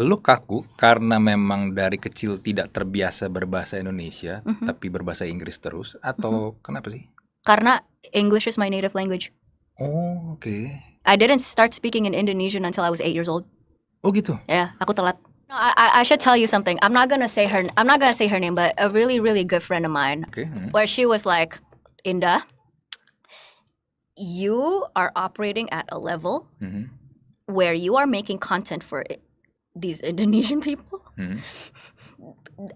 lu kaku karena memang dari kecil tidak terbiasa berbahasa Indonesia mm -hmm. tapi berbahasa Inggris terus atau mm -hmm. kenapa sih? Karena English is my native language. Oh, oke. Okay. I didn't start speaking in Indonesian until I was 8 years old. Oh gitu. Ya, yeah, aku telat. No, I, I should tell you something. I'm not gonna say her. I'm not gonna say her name, but a really really good friend of mine. Okay. Mm -hmm. Where she was like, Inda, you are operating at a level mm -hmm. where you are making content for it. these Indonesian people. Mm-hmm.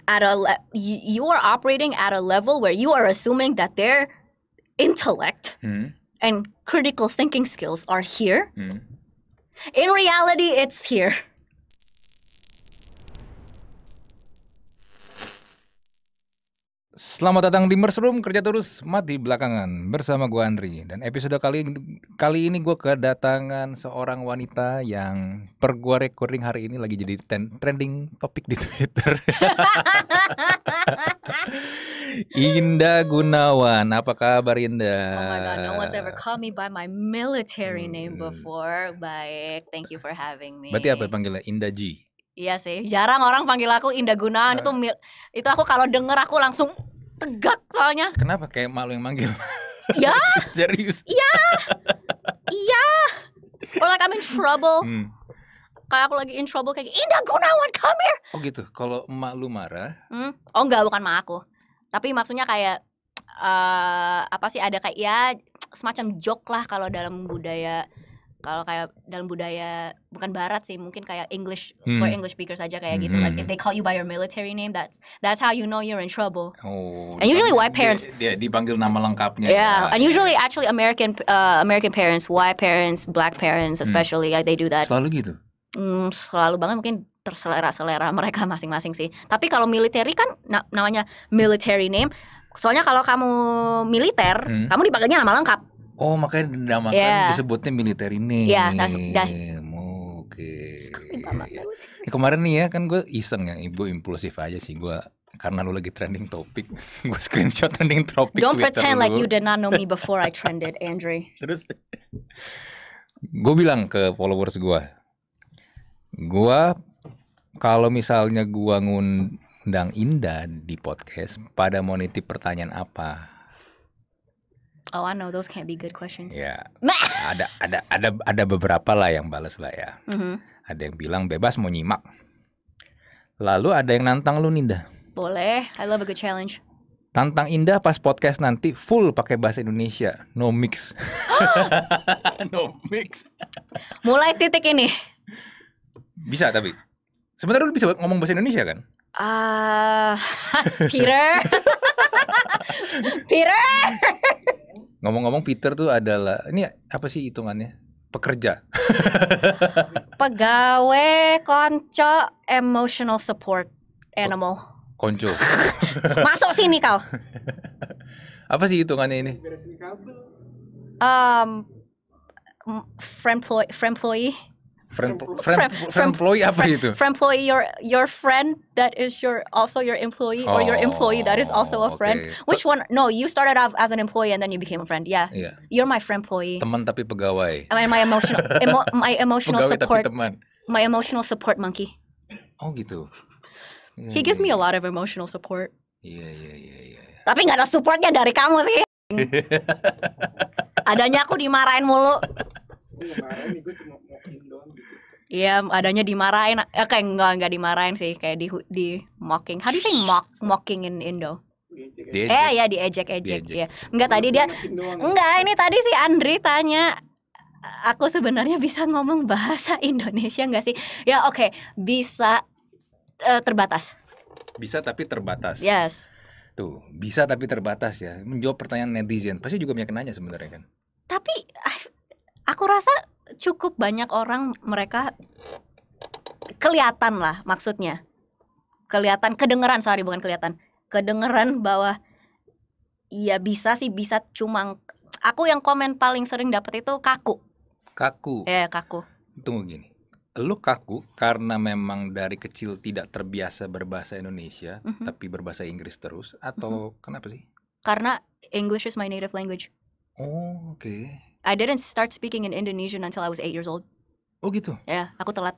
At a le- you, you are operating at a level where you are assuming that their intellect mm-hmm. and critical thinking skills are here. Mm-hmm. In reality, it's here. Selamat datang di Room kerja terus, mati belakangan bersama gue Andri. Dan episode kali kali ini gue kedatangan seorang wanita yang per gue recording hari ini lagi jadi ten, trending topik di Twitter. Indah Gunawan, apa kabar Indah? Oh my god, no one's ever called me by my military name hmm. before. Baik, thank you for having me. Berarti apa panggilnya Indah G? Iya sih, jarang orang panggil aku Indah Gunawan itu ah. itu aku kalau denger aku langsung tegak soalnya. Kenapa kayak malu yang manggil? Iya. Serius. Iya. Iya. Or like I'm in trouble. Hmm. Kayak aku lagi in trouble kayak Indah Gunawan come here. Oh gitu. Kalau emak lu marah? Hmm. Oh enggak, bukan emak aku. Tapi maksudnya kayak eh uh, apa sih ada kayak ya semacam joke lah kalau dalam budaya kalau kayak dalam budaya bukan barat sih mungkin kayak English hmm. for English speakers aja kayak hmm. gitu like if hmm. they call you by your military name that's that's how you know you're in trouble oh, and usually white parents dia, dia dipanggil nama lengkapnya yeah iya, and iya. usually actually American uh, American parents white parents black parents hmm. especially hmm. like they do that selalu gitu hmm, selalu banget mungkin terselera-selera mereka masing-masing sih tapi kalau military kan na namanya military name soalnya kalau kamu militer hmm. kamu dipanggilnya nama lengkap Oh makanya dinamakan yeah. disebutnya militer iya, iya. ini, Iya, yeah, Oke. Okay. Ya, kemarin nih ya kan gue iseng ya, ibu impulsif aja sih gue karena lu lagi trending topik, gue screenshot trending topik. Don't Twitter pretend lu. like you did not know me before I trended, Andre. Terus gue bilang ke followers gue, gue kalau misalnya gue ngundang Indah di podcast, pada mau nitip pertanyaan apa? Oh, I know those can't be good questions. Ya. ada ada ada ada beberapa lah yang balas lah ya. Mm -hmm. Ada yang bilang bebas mau nyimak. Lalu ada yang nantang lu Ninda. Boleh, I love a good challenge. Tantang Indah pas podcast nanti full pakai bahasa Indonesia, no mix. no mix. Mulai titik ini. Bisa tapi. Sebentar lu bisa ngomong bahasa Indonesia kan? Ah, uh, Peter. Peter. Ngomong-ngomong Peter tuh adalah ini apa sih hitungannya? Pekerja. Pegawai konco emotional support animal. Konco. Masuk sini kau. apa sih hitungannya ini? Um, friend employee friend friend friend employee apa itu friend employee your your friend that is your also your employee oh, or your employee that is also a oh, friend okay. which one no you started off as an employee and then you became a friend yeah, yeah. you're my friend employee teman tapi pegawai my, my emotional emo, my emotional pegawai support tapi teman. my emotional support monkey oh gitu he gives me a lot of emotional support iya iya iya iya tapi nggak ada supportnya dari kamu sih adanya aku dimarahin mulu dimarahin gue cuma Iya, adanya dimarahin. Eh, kayak enggak enggak dimarahin sih, kayak di di mocking. How do you say mock mocking in Indo? Eh ya diejek-ejek ya. Enggak tadi dia ya? Enggak, ini tadi sih Andri tanya aku sebenarnya bisa ngomong bahasa Indonesia enggak sih? Ya oke, okay. bisa uh, terbatas. Bisa tapi terbatas. Yes. Tuh, bisa tapi terbatas ya. Menjawab pertanyaan netizen. Pasti juga banyak nanya sebenarnya kan. Tapi ah, aku rasa cukup banyak orang mereka kelihatan lah maksudnya kelihatan kedengeran sorry bukan kelihatan kedengeran bahwa iya bisa sih bisa cuma aku yang komen paling sering dapat itu kaku kaku ya yeah, kaku tunggu gini lu kaku karena memang dari kecil tidak terbiasa berbahasa Indonesia mm -hmm. tapi berbahasa Inggris terus atau mm -hmm. kenapa sih karena English is my native language oh oke okay I didn't start speaking in Indonesian until I was 8 years old. Oh gitu. Ya, aku telat.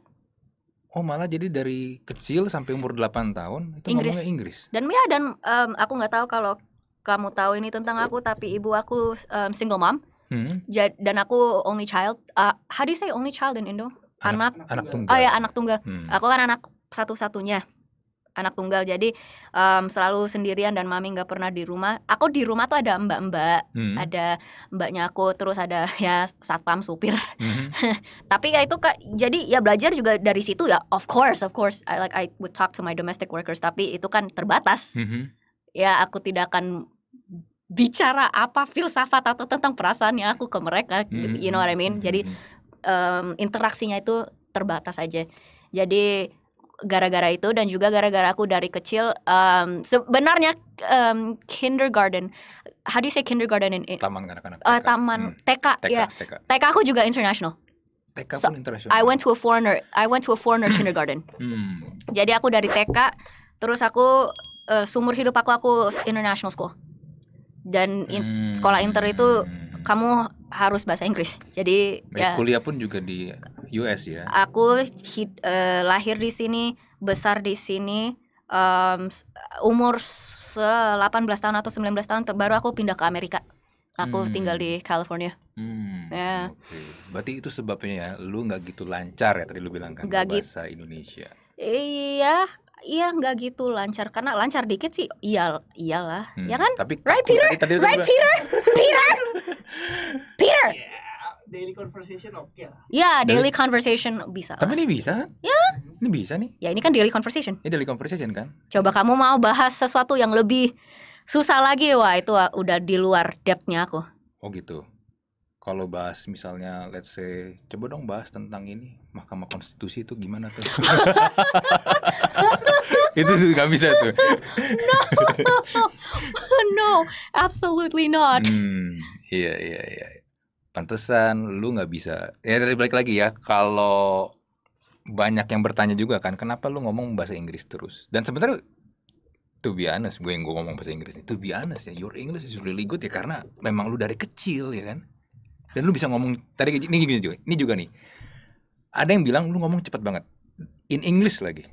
Oh malah jadi dari kecil sampai umur 8 tahun itu Inggris. ngomongnya Inggris. Dan ya dan um, aku nggak tahu kalau kamu tahu ini tentang aku tapi ibu aku um, single mom. Hmm. Dan aku only child. Uh, how do you say only child in Indo? Anak anak, anak tunggal. Oh ya anak tunggal. Hmm. Aku kan anak satu-satunya anak tunggal jadi um, selalu sendirian dan mami nggak pernah di rumah aku di rumah tuh ada mbak-mbak hmm. ada mbaknya aku terus ada ya satpam supir hmm. tapi ya itu kak jadi ya belajar juga dari situ ya of course of course I, like I would talk to my domestic workers tapi itu kan terbatas hmm. ya aku tidak akan bicara apa filsafat atau tentang perasaannya aku ke mereka hmm. you know what I mean jadi um, interaksinya itu terbatas aja jadi gara-gara itu dan juga gara-gara aku dari kecil um, sebenarnya um, kindergarten how do you say kindergarten in, taman kanak-kanak kan. eh, uh, taman hmm. TK, TK ya yeah. TK. TK aku juga international TK so, international I went to a foreigner I went to a foreigner kindergarten hmm. jadi aku dari TK terus aku uh, seumur hidup aku aku international school dan in, hmm. sekolah inter itu kamu harus bahasa Inggris. Jadi Baik, ya kuliah pun juga di US ya. Aku hid, uh, lahir di sini, besar di sini, um, umur 18 tahun atau 19 tahun baru aku pindah ke Amerika. Aku hmm. tinggal di California. Hmm. Ya. Okay. Berarti itu sebabnya ya, lu nggak gitu lancar ya tadi lu bilang kan gak bahasa gitu. Indonesia. Iya, iya nggak gitu lancar karena lancar dikit sih iya iyalah ya hmm, ya kan tapi right Peter tadi, tadi right Peter Peter Peter yeah, daily conversation oke okay lah ya daily, daily conversation bisa tapi lah. ini bisa kan? ya ini bisa nih ya ini kan daily conversation ini daily conversation kan coba kamu mau bahas sesuatu yang lebih susah lagi wah itu wah, udah di luar depthnya aku oh gitu kalau bahas misalnya let's say coba dong bahas tentang ini Mahkamah Konstitusi itu gimana tuh itu nggak bisa tuh. no, no, absolutely not. Hmm, iya iya iya. Pantesan lu nggak bisa. Ya dari balik lagi ya, kalau banyak yang bertanya juga kan, kenapa lu ngomong bahasa Inggris terus? Dan sebentar to be honest, gue yang gue ngomong bahasa Inggris to be honest ya, your English is really good ya karena memang lu dari kecil ya kan. Dan lu bisa ngomong tadi ini juga, ini juga nih. Ada yang bilang lu ngomong cepat banget. In English lagi.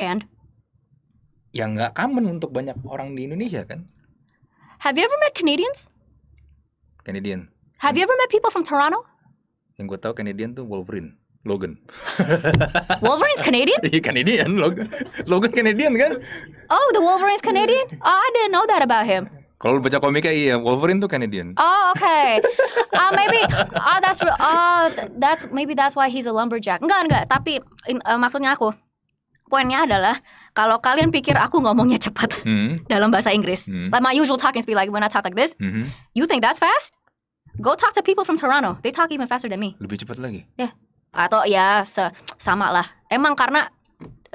And? Ya nggak common untuk banyak orang di Indonesia kan. Have you ever met Canadians? Canadian. Have you ever met people from Toronto? Yang gue tahu Canadian tuh Wolverine. Logan. Wolverine's Canadian? Iya Canadian, Logan. Logan Canadian kan? Oh, the Wolverine's Canadian? Iya. Oh, I didn't know that about him. Kalau baca komiknya iya, Wolverine tuh Canadian. Oh, okay. Uh, maybe oh that's oh that's maybe that's why he's a lumberjack. Enggak, enggak, tapi uh, maksudnya aku poinnya adalah kalau kalian pikir aku ngomongnya cepat hmm. dalam bahasa Inggris, hmm. like my usual talking speed, like when I talk like this, hmm. you think that's fast? Go talk to people from Toronto, they talk even faster than me. Lebih cepat lagi? Ya, yeah. atau ya se sama lah. Emang karena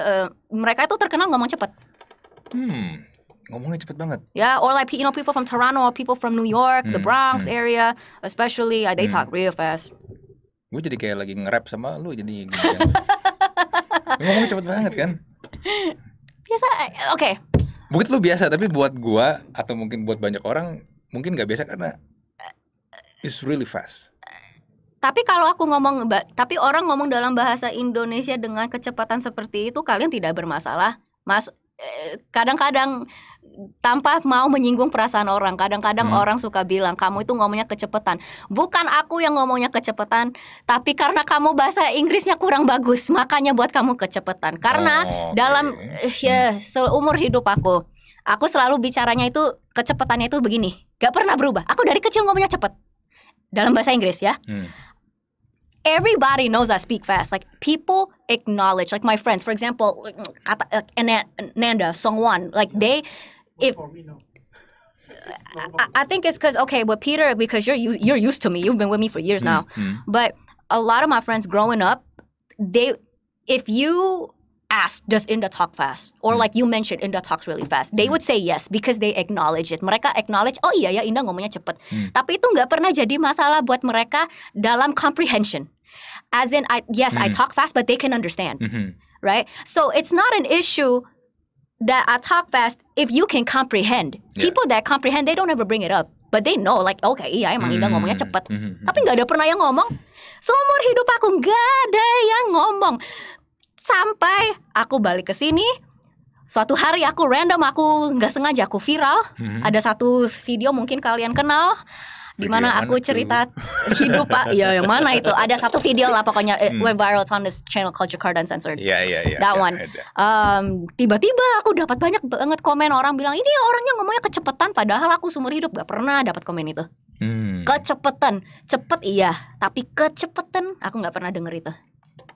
uh, mereka itu terkenal ngomong cepat. Hmm, ngomongnya cepet banget. Ya, yeah, or like you know people from Toronto or people from New York, hmm. the Bronx hmm. area, especially uh, they hmm. talk real fast. Gue jadi kayak lagi nge-rap sama lu jadi Ngomong cepet banget kan? Biasa, eh, oke. Okay. Mungkin lu biasa, tapi buat gua atau mungkin buat banyak orang mungkin nggak biasa karena it's really fast. Tapi kalau aku ngomong, tapi orang ngomong dalam bahasa Indonesia dengan kecepatan seperti itu, kalian tidak bermasalah. Mas, kadang-kadang tanpa mau menyinggung perasaan orang. Kadang-kadang hmm. orang suka bilang kamu itu ngomongnya kecepetan, Bukan aku yang ngomongnya kecepetan, tapi karena kamu bahasa Inggrisnya kurang bagus, makanya buat kamu kecepetan. Karena oh, okay. dalam eh, ya hmm. seumur hidup aku, aku selalu bicaranya itu kecepetannya itu begini, gak pernah berubah. Aku dari kecil ngomongnya cepet dalam bahasa Inggris ya. Hmm everybody knows I speak fast. Like people acknowledge, like my friends, for example, like, Nanda, Songwan, like they, if. I, I think it's because okay, but Peter, because you're you, are you are used to me. You've been with me for years mm, now. Mm-hmm. But a lot of my friends growing up, they, if you asked does Inda talk fast or hmm. like you mentioned Inda talks really fast they hmm. would say yes because they acknowledge it mereka acknowledge oh iya ya Inda ngomongnya cepet hmm. tapi itu nggak pernah jadi masalah buat mereka dalam comprehension as in I, yes hmm I talk fast but they can understand hmm right so it's not an issue that I talk fast if you can comprehend yeah. people that comprehend they don't ever bring it up but they know like okay iya emang Indah hmm. ngomongnya cepet hmm tapi nggak ada pernah yang ngomong seumur hidup aku gak ada yang ngomong Sampai aku balik ke sini, suatu hari aku random aku nggak sengaja aku viral. Hmm. Ada satu video mungkin kalian kenal di mana aku cerita itu? hidup Pak. ya yang mana itu? Ada satu video lah pokoknya it eh, hmm. went viral on this channel called Jakarta Uncensored. Iya yeah, yeah, Yeah, That yeah, one. Yeah. Um, tiba-tiba aku dapat banyak banget komen orang bilang ini orangnya ngomongnya kecepatan padahal aku seumur hidup gak pernah dapat komen itu. Hmm. Kecepetan, cepet iya, tapi kecepetan aku nggak pernah denger itu.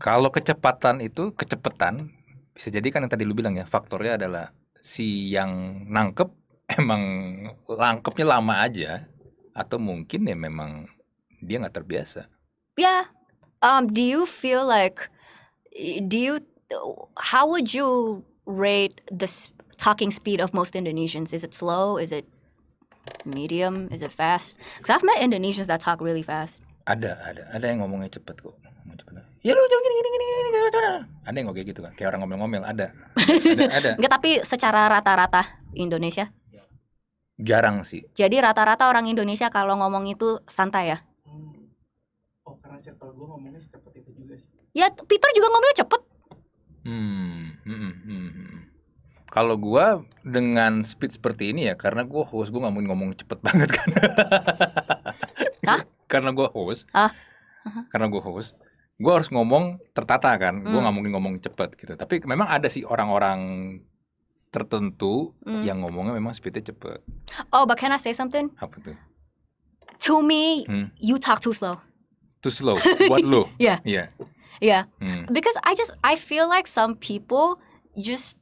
Kalau kecepatan itu kecepatan bisa jadi kan yang tadi lu bilang ya faktornya adalah si yang nangkep emang langkepnya lama aja atau mungkin ya memang dia nggak terbiasa. Yeah. Um, do you feel like do you how would you rate the talking speed of most Indonesians? Is it slow? Is it medium? Is it fast? Because I've met Indonesians that talk really fast. Ada, ada, ada yang ngomongnya cepet kok. Ngomong cepet ya lu jangan gini gini gini gini ada yang kayak gitu kan kayak orang ngomel-ngomel ada ada, ada. Nggak, tapi secara rata-rata Indonesia jarang sih jadi rata-rata orang Indonesia kalau ngomong itu santai ya oh karena circle gue ngomongnya secepat itu juga sih ya Peter juga ngomongnya cepet hmm, hmm, hmm, hmm. kalau gue dengan speed seperti ini ya karena gue host gue nggak mungkin ngomong cepet banget kan Hah? karena gue host ah? Uh -huh. karena gue host gue harus ngomong tertata kan mm. gue nggak mungkin ngomong cepet gitu tapi memang ada sih orang-orang tertentu mm. yang ngomongnya memang speednya cepet oh but can I say something apa tuh to me hmm. you talk too slow too slow buat lo yeah iya. yeah ya because I just I feel like some people just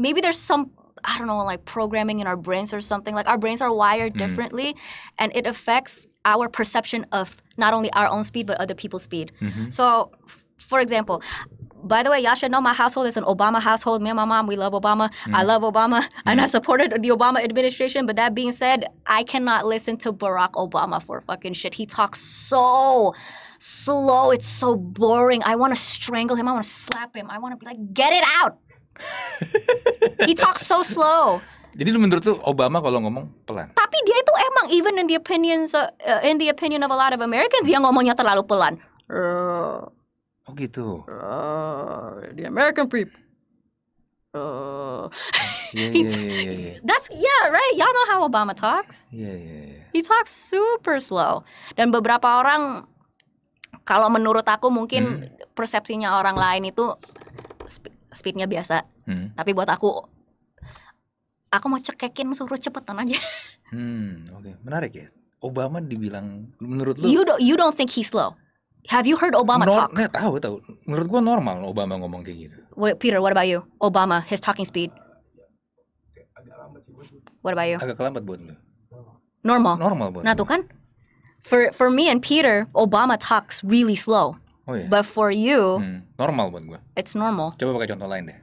maybe there's some I don't know, like programming in our brains or something. Like our brains are wired mm. differently and it affects our perception of not only our own speed but other people's speed. Mm-hmm. So for example, by the way, y'all should know my household is an Obama household. Me and my mom, we love Obama. Mm. I mm-hmm. love Obama. Mm. And I supported the Obama administration. But that being said, I cannot listen to Barack Obama for fucking shit. He talks so slow. It's so boring. I want to strangle him. I want to slap him. I want to be like, get it out. He talks so slow. Jadi lu menurut tuh Obama kalau ngomong pelan. Tapi dia itu emang even in the opinion uh, in the opinion of a lot of Americans yang ngomongnya terlalu pelan. Uh, oh gitu. Uh, the American people. Uh, yeah, yeah, yeah, yeah, That's yeah, right. Y'all know how Obama talks. Yeah, yeah, yeah. He talks super slow. Dan beberapa orang kalau menurut aku mungkin hmm. persepsinya orang lain itu speed speednya biasa Hmm. Tapi buat aku aku mau cekekin suruh cepetan aja. Hmm, oke. Okay. Menarik ya. Obama dibilang menurut lu You don't you don't think he's slow. Have you heard Obama no, talk? Nggak tahu tahu. Menurut gua normal Obama ngomong kayak gitu. What, Peter, what about you? Obama, his talking speed. What about you? Agak lambat buat lu. Normal. Normal buat. Nah, tuh kan? For for me and Peter, Obama talks really slow. Oh, iya. But for you, hmm, normal buat gue. It's normal. Coba pakai contoh lain deh.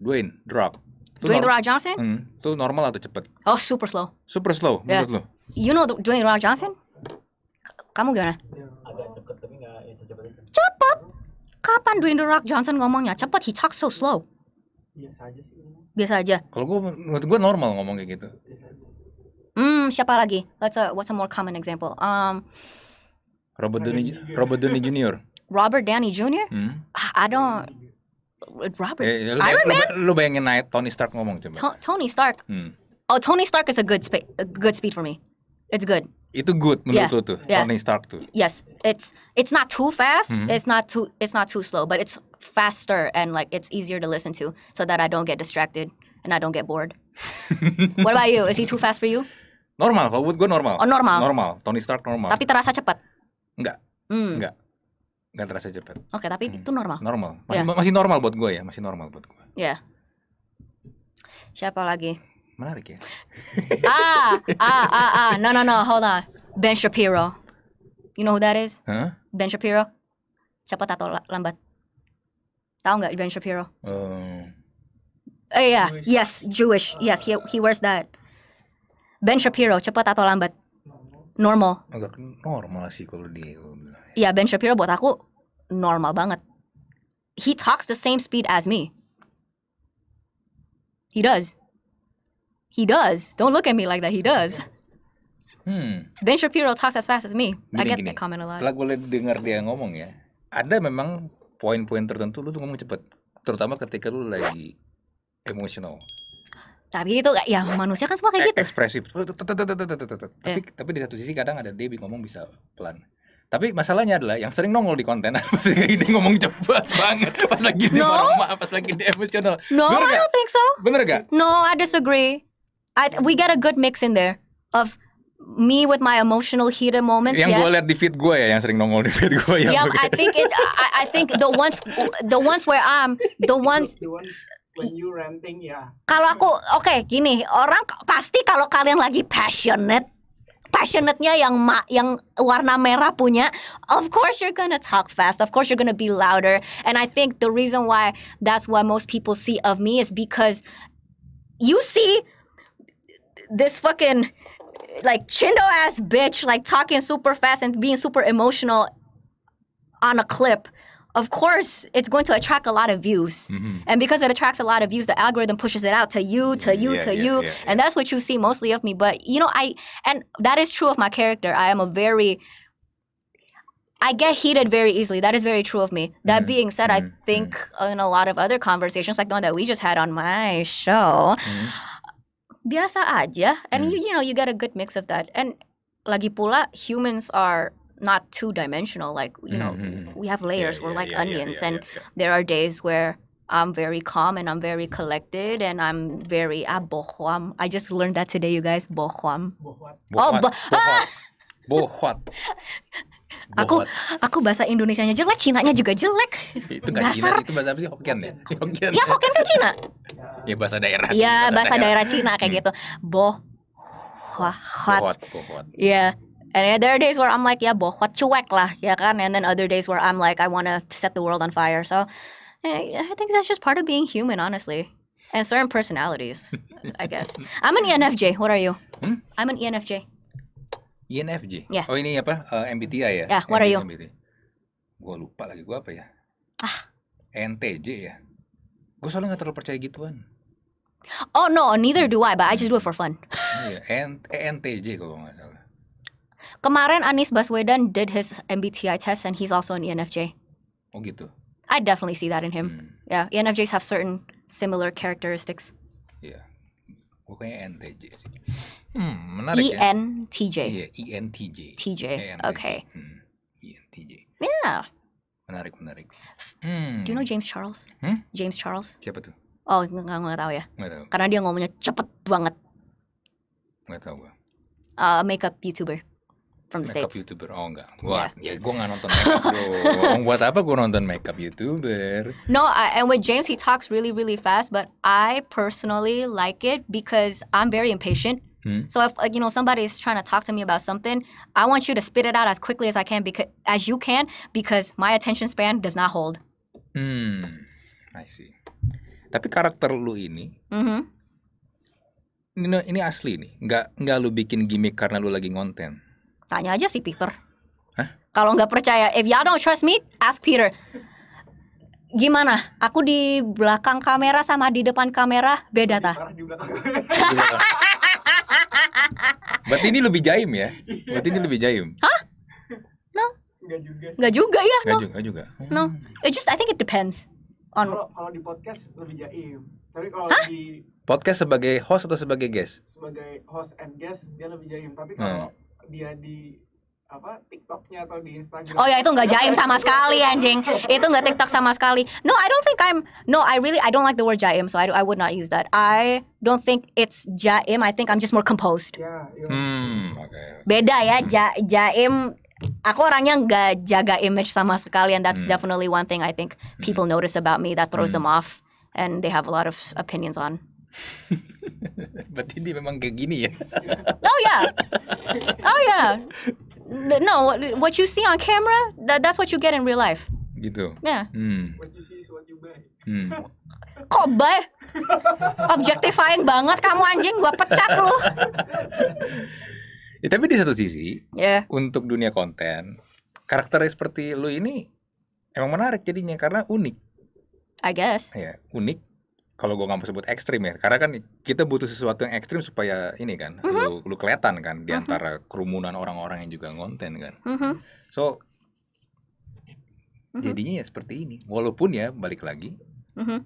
Dwayne The Dwayne The Rock Johnson? Hmm, itu normal atau cepet? Oh, super slow. Super slow yeah. menurut lo? You know the Dwayne The Rock Johnson? Kamu gimana? Agak cepet tapi nggak ya, secepat itu. Cepet? Kapan Dwayne The Rock Johnson ngomongnya? Cepet, he talks so slow. Biasa aja Biasa aja. Kalau gue, menurut gue normal ngomong kayak gitu. Hmm, siapa lagi? Let's a uh, what's a more common example? Um, Robert Downey Robert Downey Jr. Robert Downey Jr. Hmm? Ah, I don't Robert. Ya, ya, lu, Iron Man. Lu, lu bayangin naik Tony Stark ngomong coba. To Tony Stark. Hmm. Oh, Tony Stark is a good speed, good speed for me. It's good. Itu good menurut yeah. lu tuh, yeah. Tony Stark tuh. Yes, it's it's not too fast, mm -hmm. it's not too it's not too slow, but it's faster and like it's easier to listen to so that I don't get distracted and I don't get bored. What about you? Is he too fast for you? Normal, kalau buat gue normal. Oh normal. Normal. Tony Stark normal. Tapi terasa cepat. Enggak. Mm. Enggak nggak terasa cepat. Oke, okay, tapi hmm. itu normal. Normal, ya. masih yeah. masih normal buat gue ya, masih normal buat gue. Ya. Yeah. Siapa lagi? Menarik ya. ah, ah, ah, ah, no, no, no, hold on. Ben Shapiro. You know who that is? Huh? Ben Shapiro. Cepat atau lambat? Tahu nggak Ben Shapiro? Uh, eh ya, yes, Jewish, yes, he he wears that. Ben Shapiro, cepat atau lambat? normal agak normal sih kalau dia ya Ben Shapiro buat aku normal banget he talks the same speed as me he does he does don't look at me like that he does hmm. Ben Shapiro talks as fast as me gini, I get gini. that comment a lot setelah gue dengar dia ngomong ya ada memang poin-poin tertentu lu tuh ngomong cepet terutama ketika lu lagi emosional tapi itu ya manusia kan semua kayak eh, gitu ekspresif tapi iya. tapi di satu sisi kadang ada Debbie ngomong bisa pelan tapi masalahnya adalah yang sering nongol di konten pasti kayak dia ngomong cepat banget pas lagi di rumah pas lagi di emosional no I don't think so bener gak no I disagree I, we got a good mix in there of me with my emotional heated moments yang yes. gue liat di feed gue ya yang sering nongol di feed gue ya yeah, I think it I, I think the ones the ones where I'm the ones when you renting ya. Yeah. Kalau aku oke okay, gini, orang pasti kalau kalian lagi passionate passionate-nya yang ma yang warna merah punya, of course you're gonna talk fast, of course you're gonna be louder. And I think the reason why that's what most people see of me is because you see this fucking like chindo ass bitch like talking super fast and being super emotional on a clip of course it's going to attract a lot of views mm-hmm. and because it attracts a lot of views the algorithm pushes it out to you mm-hmm. to you yeah, to yeah, you yeah, and that's what you see mostly of me but you know i and that is true of my character i am a very I get heated very easily. That is very true of me. That mm-hmm. being said, mm-hmm. I think mm-hmm. in a lot of other conversations, like the one that we just had on my show, mm-hmm. biasa aja. And you, you know, you get a good mix of that. And lagi pula, humans are not two dimensional. Like you know, mm-hmm. mm-hmm. we have layers. Yeah, We're yeah, like yeah, onions, and there are days where I'm very calm and I'm very collected and I'm very ah, bohwam. I just learned that today, you guys. Bohwam. bohwam. Oh, bo bohwam. bohwam. Aku aku bahasa Indonesianya jelek, Cina-nya juga jelek. Itu enggak Cina, itu bahasa apa sih? Hokkien ya? ya Hokkien. Ya, Hokkien kan Cina. ya bahasa daerah. ya bahasa, daerah. Cina kayak hmm. gitu. Boh Hot. Iya, And there are days where I'm like, ya bohwat cuek lah, ya kan? And then other days where I'm like, I want to set the world on fire. So I think that's just part of being human, honestly. And certain personalities, I guess. I'm an ENFJ. What are you? Hmm? I'm an ENFJ. ENFJ? Yeah. Oh ini apa? Uh, eh, MBTI ya? Yeah, what MBTI, are you? MBTI. Gue lupa lagi, gue apa ya? Ah. NTJ ya? Gue soalnya gak terlalu percaya gituan. Oh no, neither do I, but I just do it for fun. Oh, yeah, iya. NTJ kalau gak salah. Kemarin Anies Baswedan did his MBTI test and he's also an ENFJ. Oh gitu. I definitely see that in him. Hmm. Yeah, ENFJs have certain similar characteristics. Iya. Yeah. Gue kayaknya NTJ sih. Hmm, menarik ENTJ. ya. E yeah, ENTJ. TJ. ENTJ. Oke. Okay. Hmm. ENTJ. Yeah. Menarik, menarik. Hmm. Do you know James Charles? Hmm? James Charles? Siapa tuh? Oh, nggak nggak tahu ya. Nggak tahu. Karena dia ngomongnya cepet banget. Nggak tahu gue. Uh, makeup YouTuber from makeup States. youtuber oh enggak buat. yeah. ya gua nggak nonton makeup bro buat apa gua nonton makeup youtuber no I, and with James he talks really really fast but I personally like it because I'm very impatient hmm. so if you know somebody is trying to talk to me about something I want you to spit it out as quickly as I can because as you can because my attention span does not hold hmm I see tapi karakter lu ini mm -hmm. ini, ini asli nih nggak nggak lu bikin gimmick karena lu lagi ngonten Tanya aja sih Peter. Huh? Kalau nggak percaya, if y'all don't trust me, ask Peter. Gimana? Aku di belakang kamera sama di depan kamera beda tak? Berarti ini lebih jaim ya? Berarti ini lebih jaim. Hah? No. Gak juga. Gak juga ya? Gak juga juga. Hmm. No. It just I think it depends on Kalau di podcast lebih jaim. Tapi kalau di podcast sebagai host atau sebagai guest? Sebagai host and guest dia lebih jaim, tapi hmm. kalau dia di apa TikToknya atau di Instagram. Oh ya itu nggak jaim sama sekali anjing. Itu nggak TikTok sama sekali. No, I don't think I'm. No, I really I don't like the word jaim, so I, I would not use that. I don't think it's jaim. I think I'm just more composed. Yeah, yeah. Hmm, okay. Beda ya ja, jaim. Aku orangnya nggak jaga image sama sekali, and that's hmm. definitely one thing I think people hmm. notice about me that throws hmm. them off, and they have a lot of opinions on. Berarti dia memang kayak gini ya? oh yeah, oh yeah. No, what you see on camera, that, that's what you get in real life. Gitu. Yeah. Hmm. What you see is what you buy. Hmm. Kok buy? Objectifying banget kamu anjing, gua pecat lu. ya, tapi di satu sisi, yeah. untuk dunia konten, karakternya seperti lu ini emang menarik jadinya karena unik. I guess. Ya, unik kalau gue nggak mau sebut ekstrim ya karena kan kita butuh sesuatu yang ekstrim supaya ini kan mm-hmm. lu lu kelihatan kan diantara mm-hmm. antara mm kerumunan orang-orang yang juga ngonten kan mm-hmm. so mm-hmm. jadinya ya seperti ini walaupun ya balik lagi mm-hmm.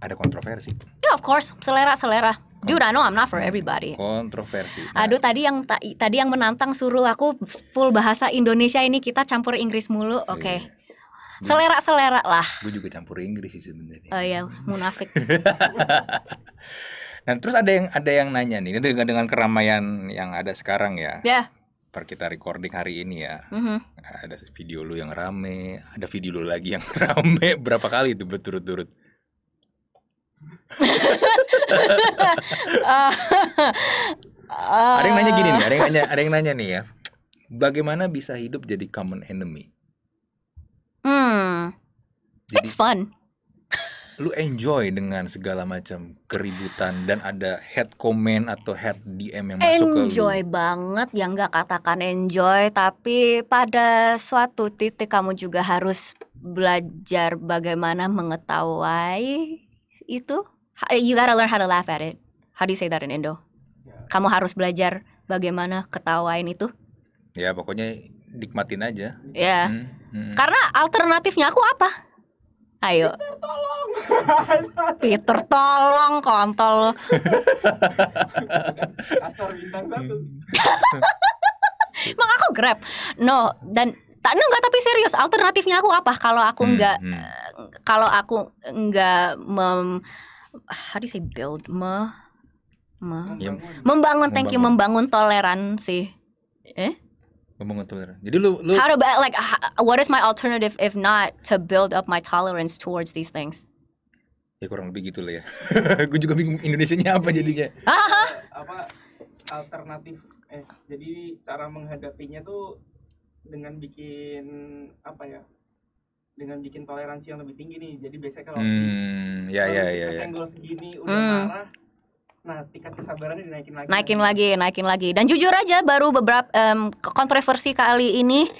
ada kontroversi yeah of course selera selera Dude, I know I'm not for everybody. Kontroversi. Aduh, tadi yang tadi yang menantang suruh aku full bahasa Indonesia ini kita campur Inggris mulu. Iya. Oke. Okay selera-selera lah. Gue juga campur Inggris sih sebenarnya. Oh ya munafik. nah, terus ada yang ada yang nanya nih dengan dengan keramaian yang ada sekarang ya. Ya. Yeah. Per kita recording hari ini ya. Mm-hmm. Ada video lu yang rame, ada video lu lagi yang rame berapa kali itu berturut-turut. uh, uh, ada yang nanya gini eh, nih, ada yang eh. nanya, ada yang nanya nih ya. Bagaimana bisa hidup jadi common enemy? Hmm. Jadi, It's fun. Lu enjoy dengan segala macam keributan dan ada head comment atau head DM yang enjoy ke lu. Enjoy banget yang nggak katakan enjoy, tapi pada suatu titik kamu juga harus belajar bagaimana mengetahui itu. You gotta learn how to laugh at it. How do you say that in Indo? Ya. Kamu harus belajar bagaimana ketawain itu. Ya, pokoknya nikmatin aja. Ya. Yeah. Hmm Hmm. Karena alternatifnya aku apa? Ayo. Peter tolong. Peter tolong kontol. Kasar bintang satu. Emang aku Grab. No, dan tak no, enggak tapi serius alternatifnya aku apa kalau aku enggak hmm, hmm. Eh, kalau aku enggak mem hari do build me, mah iya. membangun, membangun thank you membangun toleransi. Eh? Membangun toleran. Jadi lu, lu How to like what is my alternative if not to build up my tolerance towards these things? Ya kurang lebih gitu lah ya. Gue juga bingung Indonesianya apa jadinya. apa alternatif eh jadi cara menghadapinya tuh dengan bikin apa ya? dengan bikin toleransi yang lebih tinggi nih. Jadi biasanya kalau hmm, ya ya, ya, ya, ya. segini udah hmm. marah Nah, tingkat kesabarannya dinaikin lagi. Naikin kan? lagi, naikin lagi. Dan jujur aja baru beberapa um, kontroversi kali ini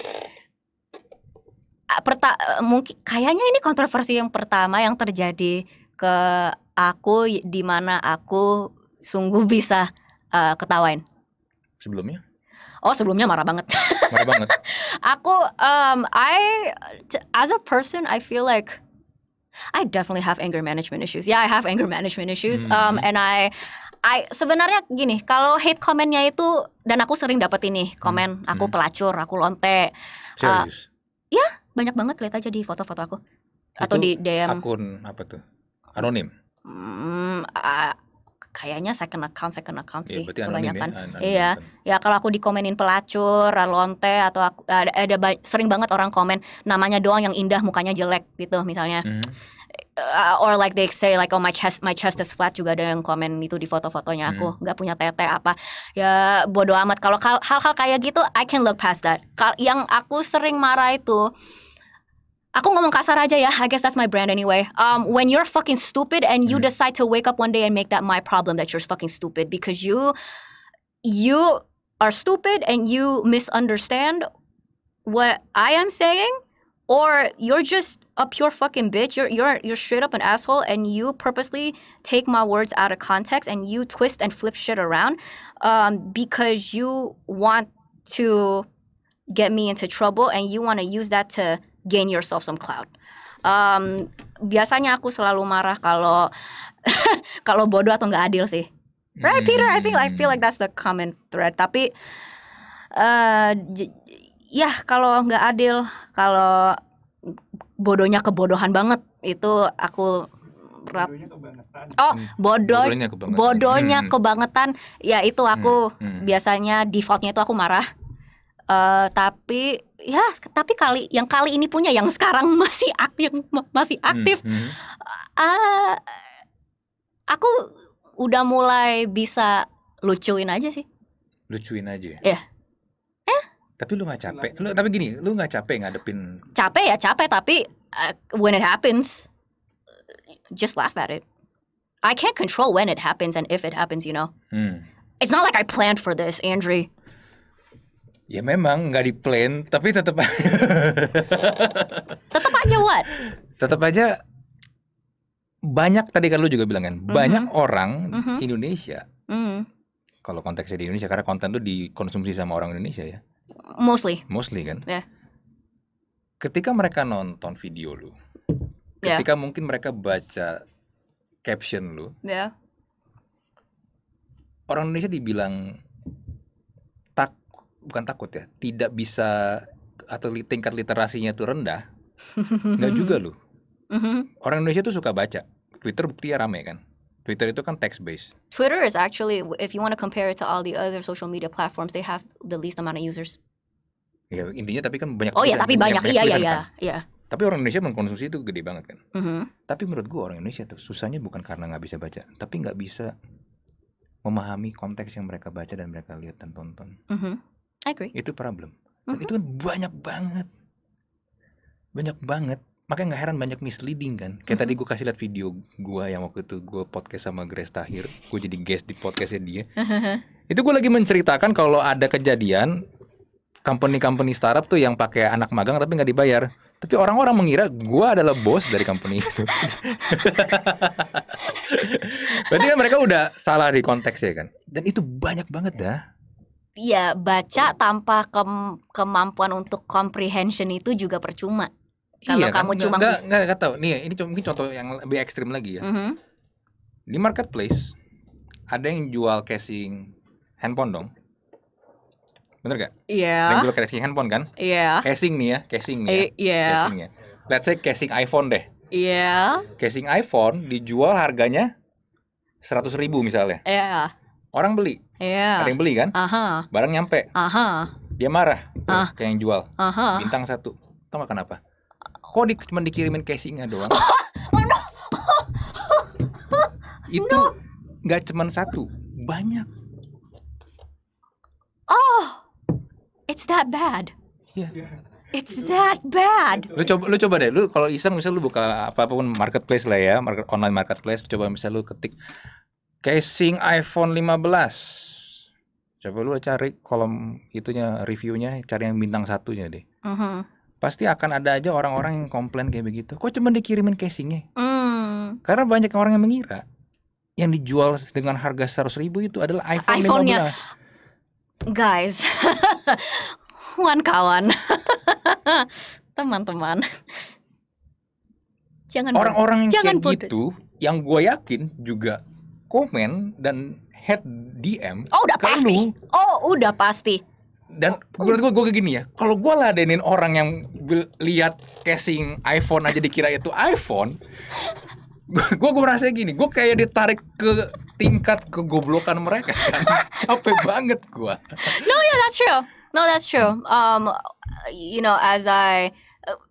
perta mungkin kayaknya ini kontroversi yang pertama yang terjadi ke aku di mana aku sungguh bisa uh, ketawain. Sebelumnya? Oh, sebelumnya marah banget. Marah banget. aku um I as a person I feel like I definitely have anger management issues. Yeah, I have anger management issues. Hmm. Um, and I, I sebenarnya gini, kalau hate komennya itu dan aku sering dapat ini hmm. komen, hmm. aku pelacur, aku lonte. Uh, Serius? Uh, ya, banyak banget lihat aja di foto-foto aku. Itu atau di DM. Akun apa tuh? Anonim. Hmm, kayaknya second account second account iya, sih ya, kebanyakan iya ya kalau aku dikomenin pelacur lonte atau aku, ada, ada sering banget orang komen namanya doang yang indah mukanya jelek gitu misalnya hmm. uh, or like they say like oh my chest my chest is flat juga ada yang komen itu di foto-fotonya aku hmm. nggak hmm. punya tete apa ya bodoh amat kalau hal-hal kayak gitu I can look past that yang aku sering marah itu Aku ngomong kasar aja ya. I guess that's my brand anyway. Um, when you're fucking stupid and you mm. decide to wake up one day and make that my problem that you're fucking stupid because you, you are stupid and you misunderstand what I am saying, or you're just a pure fucking bitch. You're you're you're straight up an asshole, and you purposely take my words out of context and you twist and flip shit around, um, because you want to get me into trouble and you want to use that to gain yourself some cloud. Um, biasanya aku selalu marah kalau kalau bodoh atau nggak adil sih. Right, hmm. Peter? I think I feel like that's the common thread. Tapi uh, ya kalau nggak adil, kalau bodohnya kebodohan banget itu aku rap. Oh, hmm. bodoh bodohnya kebangetan. Bodohnya hmm. ya itu aku biasanya defaultnya itu aku marah. Uh, tapi ya tapi kali yang kali ini punya yang sekarang masih hmm, aktif masih aktif mm hmm. Uh, aku udah mulai bisa lucuin aja sih lucuin aja ya yeah. eh tapi lu nggak capek lu tapi gini lu nggak capek ngadepin capek ya capek tapi uh, when it happens uh, just laugh at it I can't control when it happens and if it happens you know mm. it's not like I planned for this Andrew Ya memang nggak di plan, tapi tetap tetap aja what? Tetap aja banyak tadi kan lu juga bilang kan, mm -hmm. banyak orang mm -hmm. Indonesia. Mm -hmm. Kalau konteksnya di Indonesia karena konten tuh dikonsumsi sama orang Indonesia ya. Mostly. Mostly kan? Yeah. Ketika mereka nonton video lu, ya. ketika mungkin mereka baca caption lu. Yeah. Orang Indonesia dibilang bukan takut ya, tidak bisa atau tingkat literasinya itu rendah, nggak juga loh. Mm-hmm. Orang Indonesia tuh suka baca. Twitter bukti ya rame kan. Twitter itu kan text based. Twitter is actually if you want to compare it to all the other social media platforms, they have the least amount of users. Ya intinya tapi kan banyak. Oh iya tapi banyak, banyak iya iya kan? iya. iya. Tapi orang Indonesia mengkonsumsi itu gede banget kan. Mm -hmm. Tapi menurut gua orang Indonesia tuh susahnya bukan karena nggak bisa baca, tapi nggak bisa memahami konteks yang mereka baca dan mereka lihat dan tonton. Mm -hmm. I agree. Itu problem. mm -hmm. itu kan banyak banget. Banyak banget. Makanya nggak heran banyak misleading kan. Kayak mm -hmm. tadi mm-hmm. gue kasih liat video gue yang waktu itu gue podcast sama Grace Tahir. Gue jadi guest di podcastnya dia. itu gue lagi menceritakan kalau ada kejadian company-company startup tuh yang pakai anak magang tapi nggak dibayar. Tapi orang-orang mengira gue adalah bos dari company itu. Berarti kan mereka udah salah di konteks ya kan. Dan itu banyak banget dah. Iya, baca tanpa kem kemampuan untuk comprehension itu juga percuma. Kalau iya, kan? kamu kan, cuma nggak nggak nggak tahu. Nih, ini mungkin contoh yang lebih ekstrim lagi ya. Mm -hmm. Di marketplace ada yang jual casing handphone dong. Bener gak? Iya. Yeah. Yang jual casing handphone kan? Iya. Yeah. Casing nih ya, casing nih ya. Iya. Yeah. Casingnya. Let's say casing iPhone deh. Iya. Yeah. Casing iPhone dijual harganya seratus ribu misalnya. Iya. Yeah. Orang beli Iya. Ada yang beli kan? Aha. Barang nyampe. Aha. Dia marah. Ah. Kayak yang jual. Aha. Bintang satu. Tahu makan apa? Kok di, cuma dikirimin casingnya doang? Oh, Itu nggak no. cuma satu, banyak. Oh, it's that bad. Yeah. It's that bad. Lu coba lu coba deh. Lu kalau iseng misal lu buka apa pun marketplace lah ya, market online marketplace, coba misal lu ketik casing iPhone 15 coba lu cari kolom itunya reviewnya cari yang bintang satunya deh uh -huh. pasti akan ada aja orang-orang yang komplain kayak begitu kok cuma dikirimin casingnya mm. karena banyak orang yang mengira yang dijual dengan harga seratus ribu itu adalah iPhone iPhone-nya. 15. Guys, kawan kawan, teman-teman, jangan orang-orang yang kayak gitu, yang gue yakin juga komen dan head DM oh udah pasti lu, oh udah pasti dan oh, oh. menurut gue gue gini ya kalau gue ladenin orang yang lihat casing iPhone aja dikira itu iPhone gue gue merasa gini gue kayak ditarik ke tingkat kegoblokan mereka kan capek banget gue no yeah that's true no that's true um you know as I uh,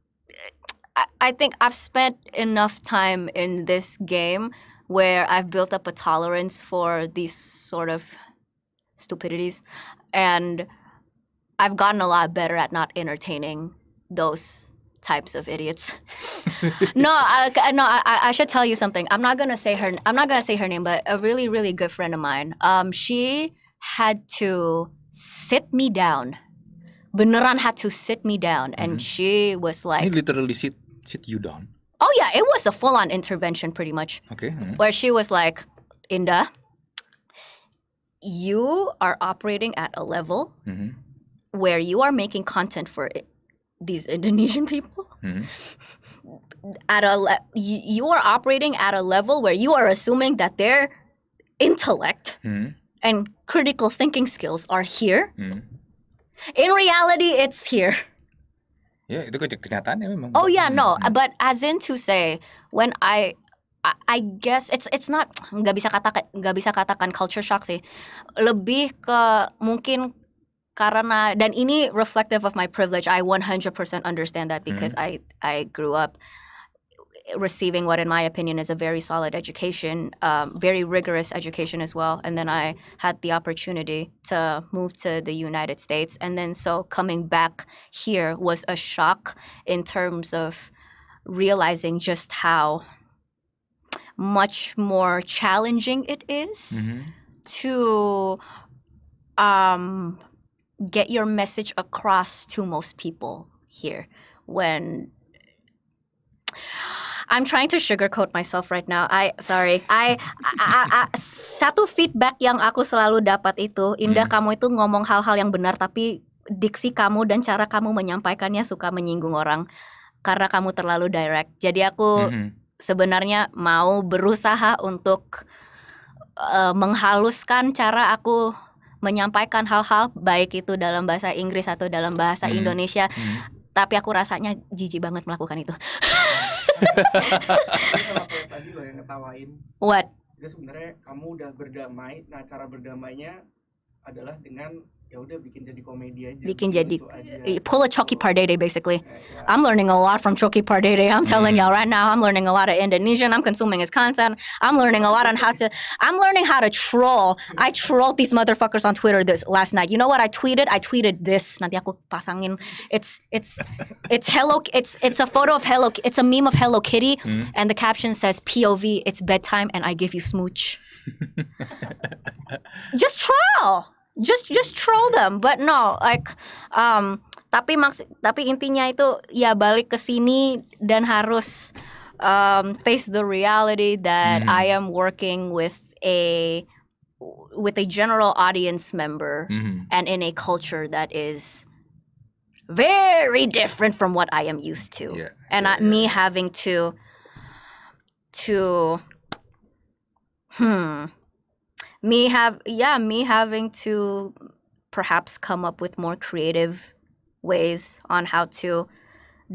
I think I've spent enough time in this game where I've built up a tolerance for these sort of stupidities. And I've gotten a lot better at not entertaining those types of idiots. no, I, no, I, I should tell you something. I'm not gonna say her. I'm not gonna say her name, but a really, really good friend of mine. Um, she had to sit me down. Beneran had to sit me down, and mm-hmm. she was like, "He literally sit sit you down." Oh yeah, it was a full-on intervention, pretty much. Okay. Mm-hmm. Where she was like, Inda, you are operating at a level mm-hmm. where you are making content for it, these Indonesian people. Mm-hmm. At a le- you, you, are operating at a level where you are assuming that their intellect mm-hmm. and critical thinking skills are here. Mm-hmm. In reality, it's here. Ya, yeah, itu kenyataannya memang. Oh yeah, hmm. no, but as in to say when I I guess it's it's not nggak bisa kata nggak bisa katakan culture shock sih. Lebih ke mungkin karena dan ini reflective of my privilege. I 100% understand that hmm. because hmm. I I grew up receiving what, in my opinion, is a very solid education, um, very rigorous education as well. And then I had the opportunity to move to the United States. And then so coming back here was a shock in terms of realizing just how much more challenging it is mm-hmm. to um, get your message across to most people here when I'm trying to sugarcoat myself right now. I sorry. I, I, I, I satu feedback yang aku selalu dapat itu, Indah hmm. kamu itu ngomong hal-hal yang benar tapi diksi kamu dan cara kamu menyampaikannya suka menyinggung orang karena kamu terlalu direct. Jadi aku hmm. sebenarnya mau berusaha untuk uh, menghaluskan cara aku menyampaikan hal-hal baik itu dalam bahasa Inggris atau dalam bahasa hmm. Indonesia. Hmm. Tapi aku rasanya jijik banget melakukan itu. tadi lo yang ngetawain. What? Jadi sebenarnya kamu udah berdamai. Nah, cara berdamainya adalah dengan ya udah bikin jadi eh, pull a Choki Pardede basically I'm learning a lot from Choki Pardede I'm telling y'all right now I'm learning a lot of Indonesian I'm consuming his content I'm learning a lot on how to I'm learning how to troll I trolled these motherfuckers on Twitter this last night you know what I tweeted I tweeted this nanti aku pasangin it's it's it's hello it's it's a photo of hello it's a meme of Hello Kitty mm. and the caption says POV it's bedtime and I give you smooch just troll just just troll them but no like um tapi maks tapi intinya itu ya balik ke sini dan harus um, face the reality that mm. I am working with a with a general audience member mm-hmm. and in a culture that is very different from what I am used to. Yeah, and yeah, I, yeah. me having to to hmm me have yeah me having to perhaps come up with more creative ways on how to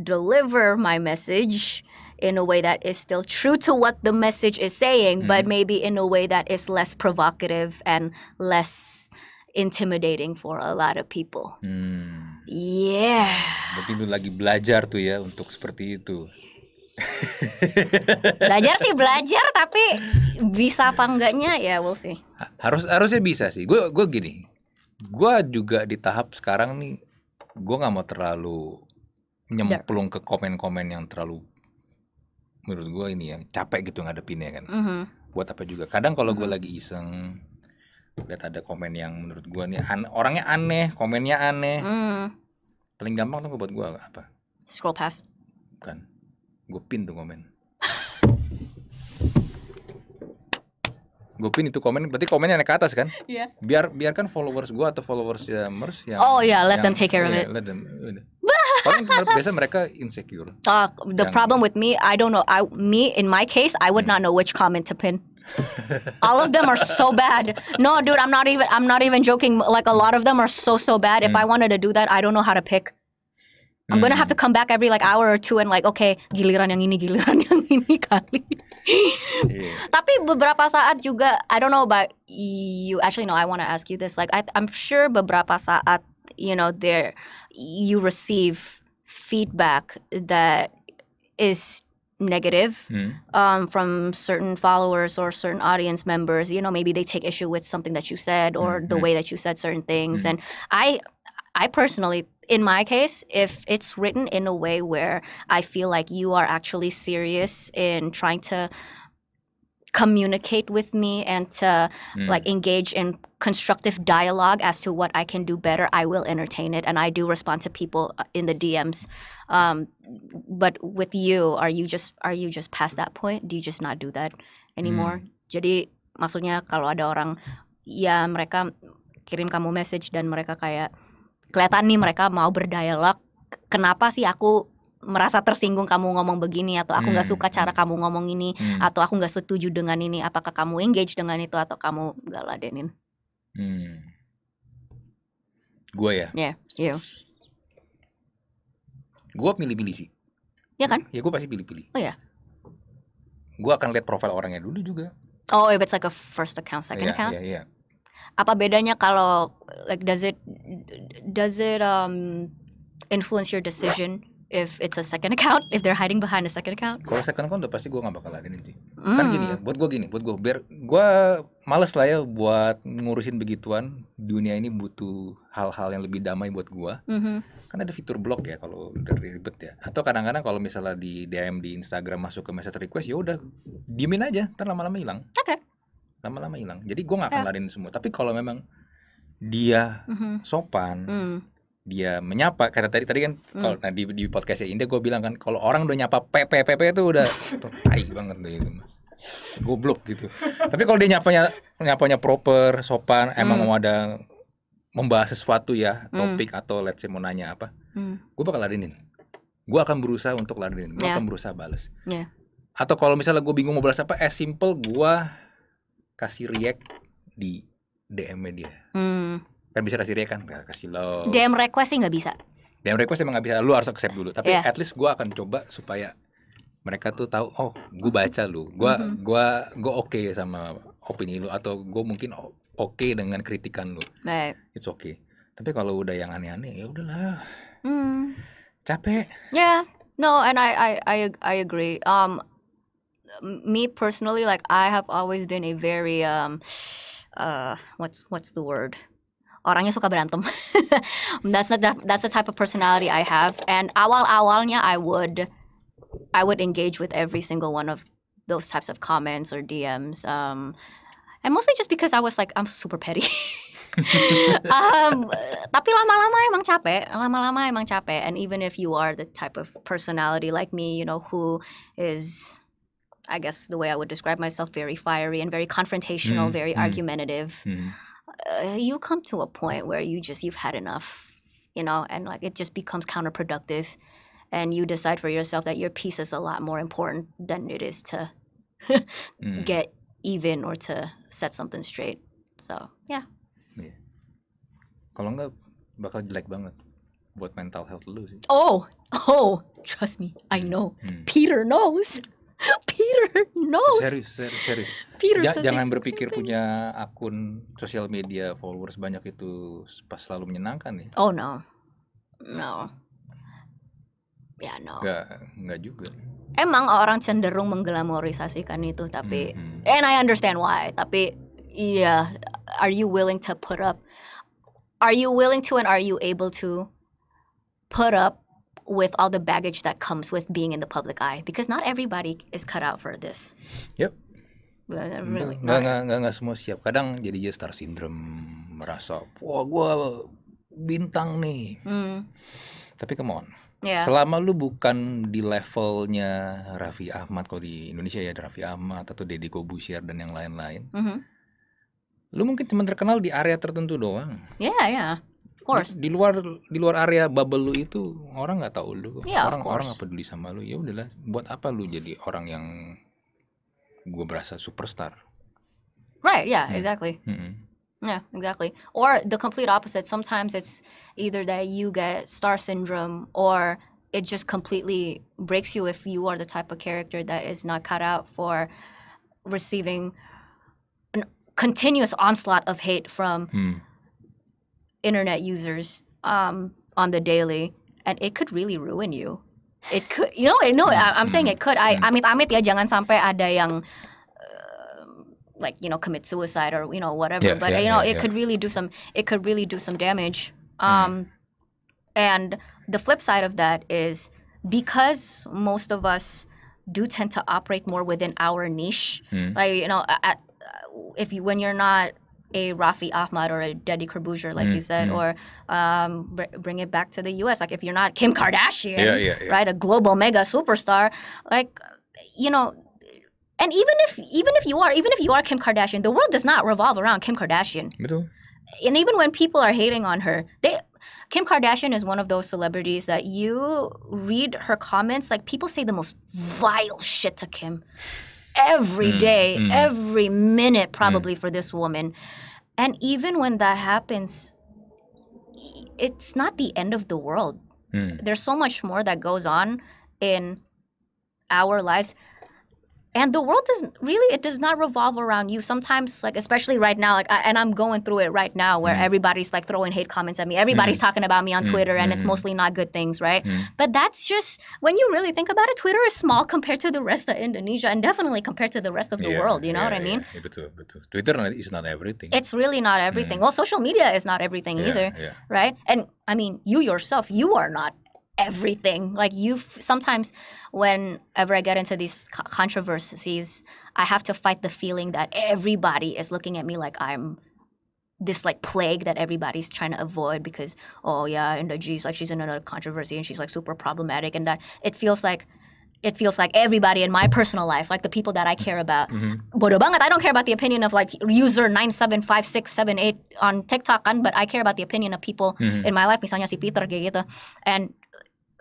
deliver my message in a way that is still true to what the message is saying, mm-hmm. but maybe in a way that is less provocative and less intimidating for a lot of people. Hmm. Yeah. lagi belajar tuh ya untuk seperti itu. belajar sih belajar tapi bisa apa enggaknya ya we'll see. Harus harusnya bisa sih. Gue gue gini. Gue juga di tahap sekarang nih gue nggak mau terlalu nyemplung ke komen-komen yang terlalu menurut gue ini ya capek gitu ngadepinnya kan. Mm -hmm. Buat apa juga. Kadang kalau mm -hmm. gue lagi iseng lihat ada komen yang menurut gue nih an orangnya aneh, komennya aneh. Mm. Paling gampang tuh buat gue apa? Scroll past. Bukan Gue pin tuh komen. gue pin itu komen berarti komennya naik ke atas kan yeah. biar biarkan followers gue atau followers ya mers yang oh ya yeah, let yang, them take care yeah, of iya, it let them Paling biasa mereka insecure. Uh, the yang, problem with me, I don't know. I me in my case, I would hmm. not know which comment to pin. All of them are so bad. No, dude, I'm not even. I'm not even joking. Like a lot of them are so so bad. If hmm. I wanted to do that, I don't know how to pick. I'm gonna have to mm. come back every like hour or two and like okay giliran yang ini giliran yang ini kali. yeah. Tapi beberapa saat juga I don't know about you actually no I want to ask you this like I, I'm sure beberapa saat you know there you receive feedback that is negative mm. um, from certain followers or certain audience members you know maybe they take issue with something that you said or mm the hmm. way that you said certain things mm and i i personally in my case, if it's written in a way where I feel like you are actually serious in trying to communicate with me and to mm. like engage in constructive dialogue as to what I can do better, I will entertain it and I do respond to people uh, in the DMs. Um, but with you, are you just are you just past that point? Do you just not do that anymore? Mm. Jadi maksudnya kalau ada orang ya mereka kirim kamu message dan mereka kayak kelihatan nih mereka mau berdialog kenapa sih aku merasa tersinggung kamu ngomong begini atau aku nggak hmm. suka cara hmm. kamu ngomong ini hmm. atau aku nggak setuju dengan ini apakah kamu engage dengan itu atau kamu nggak ladenin hmm. gue ya ya yeah, gue pilih-pilih sih ya kan ya gue pasti pilih-pilih oh ya gue akan lihat profil orangnya dulu juga oh if it's like a first account second yeah, account yeah, yeah apa bedanya kalau like does it does it um influence your decision if it's a second account if they're hiding behind a second account kalau second account udah pasti gue gak bakal ladenin sih mm. kan hmm. gini ya buat gue gini buat gue biar gue males lah ya buat ngurusin begituan dunia ini butuh hal-hal yang lebih damai buat gue mm-hmm. kan ada fitur blok ya kalau dari ribet ya atau kadang-kadang kalau misalnya di DM di Instagram masuk ke message request ya udah diemin aja ntar lama-lama hilang oke okay lama-lama hilang jadi gue nggak akan ya. eh. semua tapi kalau memang dia mm-hmm. sopan mm. dia menyapa kata tadi tadi kan mm. kalau nah, di di podcastnya ini gue bilang kan kalau orang udah nyapa p p p tuh itu udah tai banget tuh itu goblok gitu tapi kalau dia nyapanya nyapanya proper sopan mm. emang mau ada membahas sesuatu ya mm. topik mm. atau let's say mau nanya apa mm. gue bakal larinin gue akan berusaha untuk larinin. gue yeah. akan berusaha balas yeah. atau kalau misalnya gue bingung mau balas apa as simple gue kasih react di dm media dia. Hmm. Kan bisa kasih react kan, kasih lo DM request sih nggak bisa. DM request emang nggak bisa, lu harus accept dulu. Tapi yeah. at least gue akan coba supaya mereka tuh tahu, oh gue baca lu, gue mm-hmm. gua gue oke okay sama opini lu atau gue mungkin oke okay dengan kritikan lu. Baik. It's okay. Tapi kalau udah yang aneh-aneh, ya udahlah. Hmm. Capek. Yeah. No, and I I I I agree. Um, me personally, like I have always been a very um, uh, what's what's the word? Orangnya suka berantem. that's not that, that's the type of personality I have. And awal awalnya I would I would engage with every single one of those types of comments or DMs. Um, and mostly just because I was like I'm super petty. um, tapi lama-lama emang capek, lama-lama emang capek. And even if you are the type of personality like me, you know, who is I guess the way I would describe myself, very fiery and very confrontational, mm, very mm, argumentative. Mm. Uh, you come to a point where you just you've had enough, you know, and like it just becomes counterproductive, and you decide for yourself that your piece is a lot more important than it is to mm. get even or to set something straight. So yeah. yeah. Kalau nggak bakal jelek banget buat mental health lu sih. Oh, oh, trust me, I hmm. know. Hmm. Peter knows. Peter, no. Serius, serius, serius. Peter, ja jangan berpikir serius. punya akun sosial media followers banyak itu pas selalu menyenangkan ya. Oh no, no. Hmm. Ya no. Enggak, enggak juga. Emang orang cenderung mengglamorisasikan itu, tapi mm -hmm. and I understand why. Tapi iya, yeah, are you willing to put up? Are you willing to and are you able to put up with all the baggage that comes with being in the public eye because not everybody is cut out for this. Yep. Really, nggak, nggak, nggak, semua siap. Kadang jadi star syndrome merasa, wah gue bintang nih. Hmm. Tapi come on. Yeah. Selama lu bukan di levelnya Raffi Ahmad kalau di Indonesia ya Raffi Ahmad atau Deddy Kobusier dan yang lain-lain. Mm -hmm. Lu mungkin cuma terkenal di area tertentu doang. Iya, yeah, iya. Yeah course. Di, luar di luar area bubble lu itu orang nggak tahu lu. Yeah, orang orang nggak peduli sama lu. Ya udahlah, buat apa lu jadi orang yang gue berasa superstar? Right, yeah, hmm. exactly. Hmm. Yeah, exactly. Or the complete opposite. Sometimes it's either that you get star syndrome or it just completely breaks you if you are the type of character that is not cut out for receiving a continuous onslaught of hate from hmm. internet users um, on the daily, and it could really ruin you. It could, you know, no, I'm saying it could. I amit-amit ya, jangan sampai ada yang uh, like you know commit suicide or you know whatever yeah, but yeah, you know yeah, it could really do some it could really do some damage mm. um and the flip side of that is because most of us do tend to operate more within our niche mm. right you know at, if you when you're not a Rafi Ahmad or a Deddy Corbuzier, like mm, you said, mm. or um, br- bring it back to the U.S. Like if you're not Kim Kardashian, yeah, yeah, yeah. right, a global mega superstar, like you know. And even if even if you are even if you are Kim Kardashian, the world does not revolve around Kim Kardashian. Middle. And even when people are hating on her, they Kim Kardashian is one of those celebrities that you read her comments, like people say the most vile shit to Kim. Every mm, day, mm, every minute, mm. probably mm. for this woman. And even when that happens, it's not the end of the world. Mm. There's so much more that goes on in our lives and the world doesn't really it does not revolve around you sometimes like especially right now like I, and i'm going through it right now where mm. everybody's like throwing hate comments at me everybody's mm. talking about me on mm. twitter and it's mm. mostly not good things right mm. but that's just when you really think about it twitter is small compared to the rest of indonesia and definitely compared to the rest of the yeah, world you know yeah, what i mean yeah, betul, betul. twitter is not everything it's really not everything mm. well social media is not everything either right and i mean you yourself you are not everything. Like you sometimes whenever I get into these controversies, I have to fight the feeling that everybody is looking at me like I'm this like plague that everybody's trying to avoid because oh yeah, and she's G's like she's in another controversy and she's like super problematic and that it feels like it feels like everybody in my personal life, like the people that I care about, mm-hmm. banget. I don't care about the opinion of like user nine seven five six seven eight on TikTok kan, but I care about the opinion of people mm-hmm. in my life. Misalnya si Peter kayak gitu, and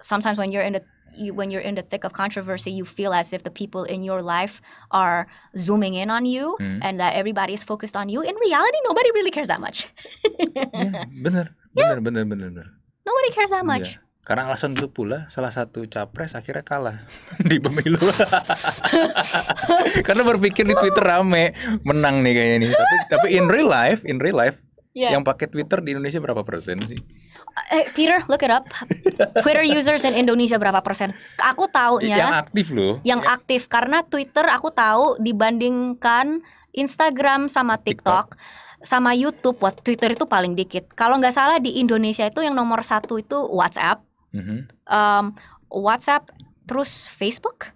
sometimes when you're in the you, when you're in the thick of controversy, you feel as if the people in your life are zooming in on you hmm. and that everybody is focused on you. In reality, nobody really cares that much. yeah, bener, bener, yeah. bener, bener, bener. Nobody cares that iya. much. Yeah. Karena alasan itu pula salah satu capres akhirnya kalah di pemilu. Karena berpikir di Twitter rame menang nih kayaknya nih. Tapi tapi in real life, in real life yeah. yang pakai Twitter di Indonesia berapa persen sih? eh, Peter look it up. Twitter users in Indonesia berapa persen? Aku taunya yang aktif loh. Yang ya. aktif karena Twitter aku tahu dibandingkan Instagram sama TikTok, TikTok. sama YouTube, what Twitter itu paling dikit. Kalau nggak salah di Indonesia itu yang nomor satu itu WhatsApp, mm -hmm. um, WhatsApp, terus Facebook.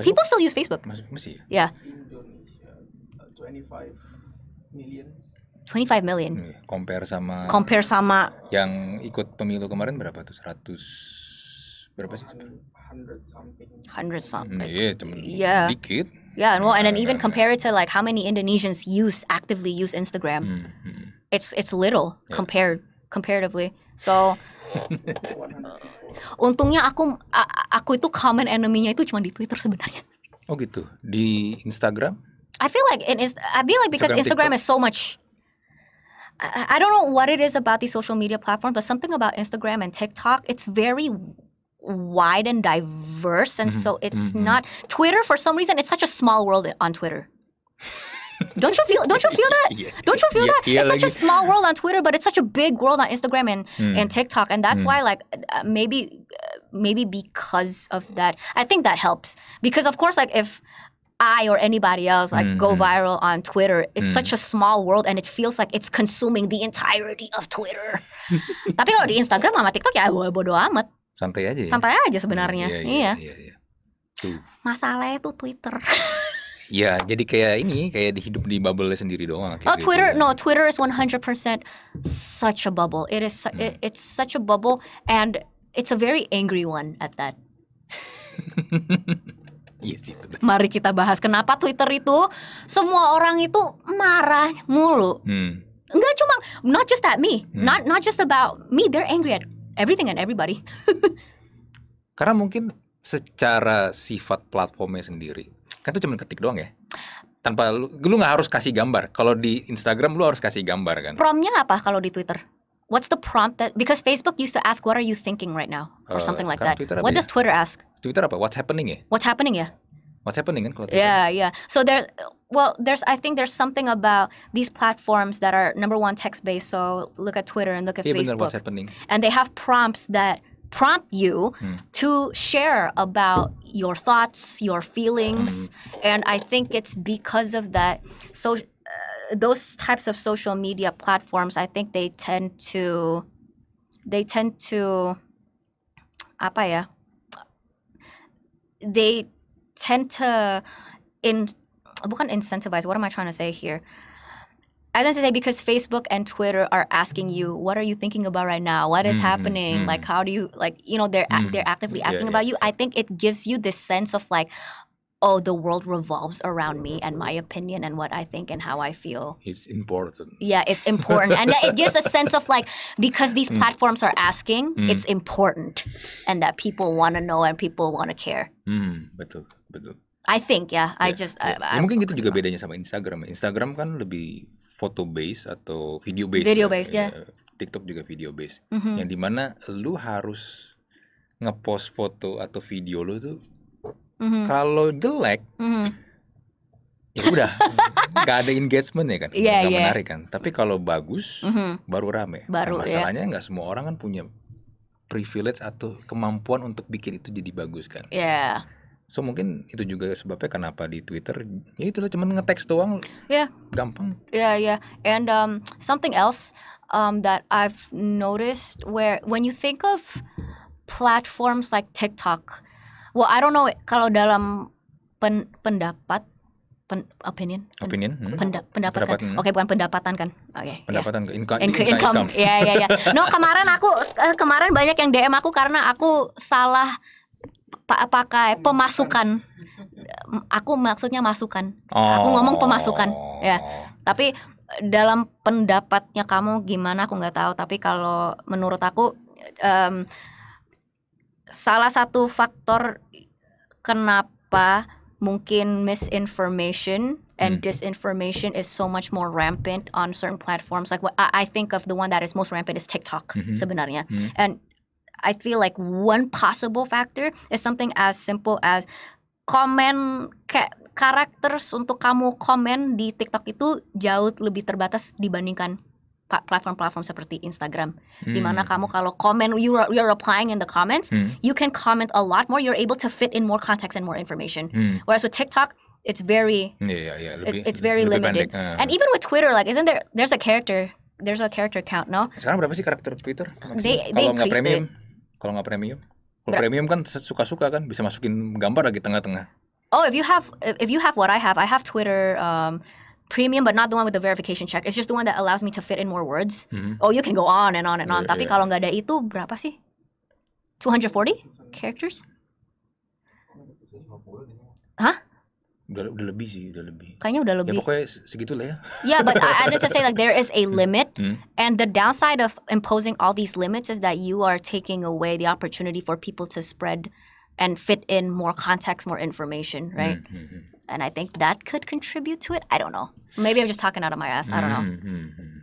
People still use Facebook. Masih, masih ya. Yeah. Ya. 25 million. Hmm, compare sama Compare sama yang ikut pemilu kemarin berapa tuh? 100 berapa sih? 100 something. 100 something. Hmm, iya, yeah, cuman yeah. dikit. Yeah, and well, and then even compare it to like how many Indonesians use actively use Instagram. Mm -hmm. It's it's little yeah. compared comparatively. So untungnya aku aku itu common enemy-nya itu cuma di Twitter sebenarnya. Oh gitu. Di Instagram? I feel like in I feel like because Instagram, Instagram is so much I, I don't know what it is about the social media platforms, but something about Instagram and TikTok, it's very wide and diverse. And mm-hmm. so it's mm-hmm. not Twitter for some reason, it's such a small world on Twitter. don't you feel don't you feel that yeah. don't you feel yeah. that yeah. it's such a small world on twitter but it's such a big world on instagram and, mm. and tiktok and that's mm. why like uh, maybe uh, maybe because of that i think that helps because of course like if I or anybody else like mm-hmm. go viral on Twitter. It's mm. such a small world and it feels like it's consuming the entirety of Twitter. Tapi kalau di Instagram sama TikTok ya bodo amat. Santai aja. Ya. Santai aja sebenarnya. Iya. iya, iya. iya, iya, iya. Masalahnya itu Twitter. Iya, jadi kayak ini, kayak dihidup di bubble sendiri doang. Oh, gitu Twitter, ya. no, Twitter is 100% such a bubble. It is, hmm. it, it's such a bubble, and it's a very angry one at that. Yes, iya itu. Mari kita bahas kenapa Twitter itu semua orang itu marah mulu. Hmm. Enggak cuma not just at me, hmm. not not just about me. They're angry at everything and everybody. Karena mungkin secara sifat platformnya sendiri, kan itu cuma ketik doang ya. Tanpa lu, lu gak harus kasih gambar. Kalau di Instagram lu harus kasih gambar kan. Promnya apa kalau di Twitter? What's the prompt that because Facebook used to ask what are you thinking right now or uh, something like that. what ya? does Twitter ask? Twitter apa? What's happening ya? What's happening ya? What's happening kan kalau Twitter? Yeah, yeah. So there well, there's I think there's something about these platforms that are number one text based. So look at Twitter and look at yeah, Facebook. Bener, what's happening. And they have prompts that prompt you hmm. to share about your thoughts, your feelings, hmm. and I think it's because of that. So uh, those types of social media platforms, I think they tend to, they tend to, apa ya? they tend to in bukan incentivize. What am I trying to say here? I don't say because Facebook and Twitter are asking you, what are you thinking about right now? What is mm, happening? Mm, like, how do you like? You know, they're mm, they're mm-hmm. actively asking yeah, about yeah. you. I think it gives you this sense of like, oh, the world revolves around me and my opinion and what I think and how I feel. It's important. Yeah, it's important. and it gives a sense of like, because these mm. platforms are asking, mm. it's important and that people want to know and people want to care. Mm, betul, betul. I think ya, yeah. yeah. I just yeah. I, I ya, mungkin gitu juga bedanya sama Instagram. Instagram kan lebih photo kan? based atau video based. Video based ya. Yeah. Iya, TikTok juga video based. Mm -hmm. Yang dimana lu harus ngepost foto atau video lu tuh Mm-hmm. Kalau jelek, mm-hmm. ya udah, nggak ada engagement ya kan, iya, nggak yeah. menarik kan. Tapi kalau bagus, mm-hmm. baru rame. Nah, baru, nah, masalahnya nggak yeah. semua orang kan punya privilege atau kemampuan untuk bikin itu jadi bagus kan. ya Yeah. So mungkin itu juga sebabnya kenapa di Twitter ya itu nge ngeteks doang. Yeah. Gampang. Yeah, yeah. And um something else um that I've noticed where when you think of platforms like TikTok, well I don't know kalau dalam pen, pendapat pen, opinion pen, opinion hmm. penda, pendapat kan? Pendapat, hmm. oke okay, bukan pendapatan kan oke okay, ya. pendapatan yeah. income, income income ya ya ya no kemarin aku eh, kemarin banyak yang DM aku karena aku salah pakai pemasukan aku maksudnya masukan oh. aku ngomong pemasukan ya tapi dalam pendapatnya kamu gimana aku nggak tahu tapi kalau menurut aku um, salah satu faktor kenapa mungkin misinformation and hmm. disinformation is so much more rampant on certain platforms. Like what I, think of the one that is most rampant is TikTok hmm sebenarnya. hmm. And I feel like one possible factor is something as simple as komen kayak karakter untuk kamu komen di TikTok itu jauh lebih terbatas dibandingkan platform-platform seperti Instagram, hmm. mana kamu kalau comment, you're you're replying in the comments, hmm. you can comment a lot more. You're able to fit in more context and more information. Hmm. Whereas with TikTok, it's very yeah, yeah, yeah. Lebih, it's very lebih limited. Uh. And even with Twitter, like isn't there there's a character there's a character count, no? Sekarang berapa sih karakter Twitter? They, they kalau nggak premium, kalau nggak premium, kalau premium kan suka-suka kan bisa masukin gambar lagi tengah-tengah. Oh, if you have if you have what I have, I have Twitter. Um, premium, but not the one with the verification check. It's just the one that allows me to fit in more words. Mm-hmm. Oh, you can go on and on and on. Yeah, Tapi yeah. kalau nggak ada itu berapa sih? 240 characters? Hah? Udah, udah lebih sih, udah lebih. Kayaknya udah lebih. Ya pokoknya lah ya. Yeah, but uh, as I to say like there is a hmm. limit hmm. and the downside of imposing all these limits is that you are taking away the opportunity for people to spread and fit in more context, more information, right? Hmm, hmm, hmm. and I think that could contribute to it. I don't know. Maybe I'm just talking out of my ass. I don't know. Hmm, hmm, hmm.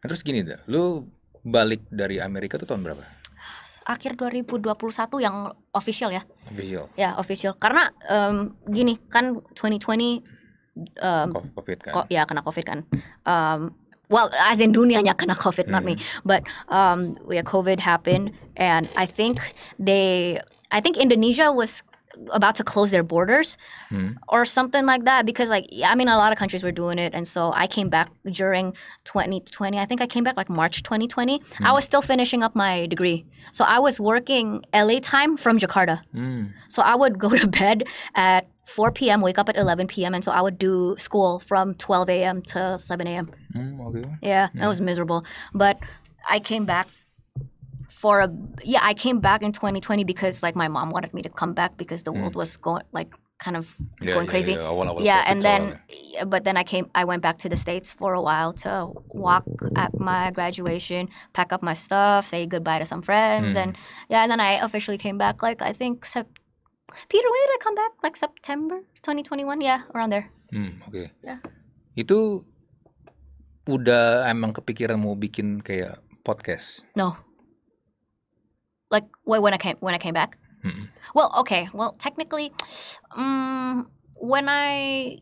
Nah, terus gini deh, lu balik dari Amerika tuh tahun berapa? Akhir 2021 yang official ya. Official. Ya, official. Karena um, gini kan 2020 um, COVID kan. Ko ya kena COVID kan. Um, well, as in dunianya kena COVID, not me. Hmm. But um, yeah, COVID happened, and I think they, I think Indonesia was about to close their borders mm. or something like that because like i mean a lot of countries were doing it and so i came back during 2020 i think i came back like march 2020 mm. i hmm. was still finishing up my degree so i was working la time from jakarta mm. so i would go to bed at 4 p.m wake up at 11 p.m and so i would do school from 12 a.m to 7 a.m hmm, okay. yeah, yeah that was miserable but i came back for a yeah, I came back in 2020 because like my mom wanted me to come back because the mm. world was going like kind of yeah, going yeah, crazy. Yeah, wanna, wanna yeah and then but then I came I went back to the states for a while to walk at my graduation, pack up my stuff, say goodbye to some friends, mm. and yeah, and then I officially came back like I think sep- Peter, when did I come back? Like September 2021, yeah, around there. Hmm, Okay. Yeah. Itu udah emang kepikiran mau bikin kayak podcast? No. Like when I came when I came back. Mm-mm. Well, okay. Well, technically, um, when I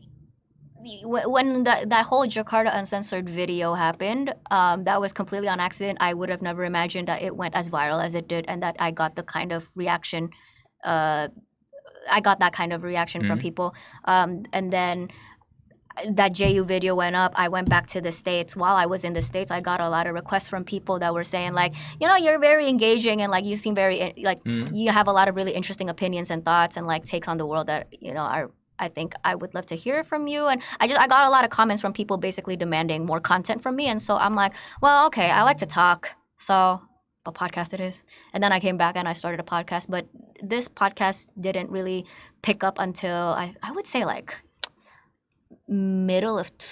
when that, that whole Jakarta Uncensored video happened, um, that was completely on accident. I would have never imagined that it went as viral as it did and that I got the kind of reaction. Uh, I got that kind of reaction mm-hmm. from people. Um, and then that JU video went up, I went back to the States. While I was in the States, I got a lot of requests from people that were saying, like, you know, you're very engaging and like you seem very, eh, like, mm. you have a lot of really interesting opinions and thoughts and like takes on the world that, you know, are. I think I would love to hear from you, and I just I got a lot of comments from people basically demanding more content from me, and so I'm like, well, okay, I like to talk, so a podcast it is. And then I came back and I started a podcast, but this podcast didn't really pick up until I, I would say like middle of t-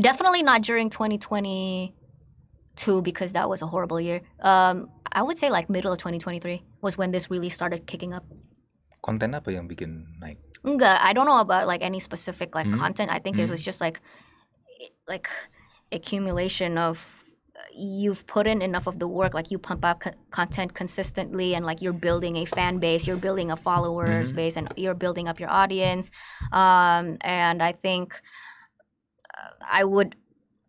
definitely not during 2022 because that was a horrible year. Um, I would say like middle of 2023 was when this really started kicking up. content apa yang bikin naik? Enggak, I don't know about like any specific like mm. content. I think mm. it hmm? was just like like accumulation of you've put in enough of the work like you pump up co- content consistently and like you're building a fan base you're building a followers mm-hmm. base and you're building up your audience um, and i think uh, i would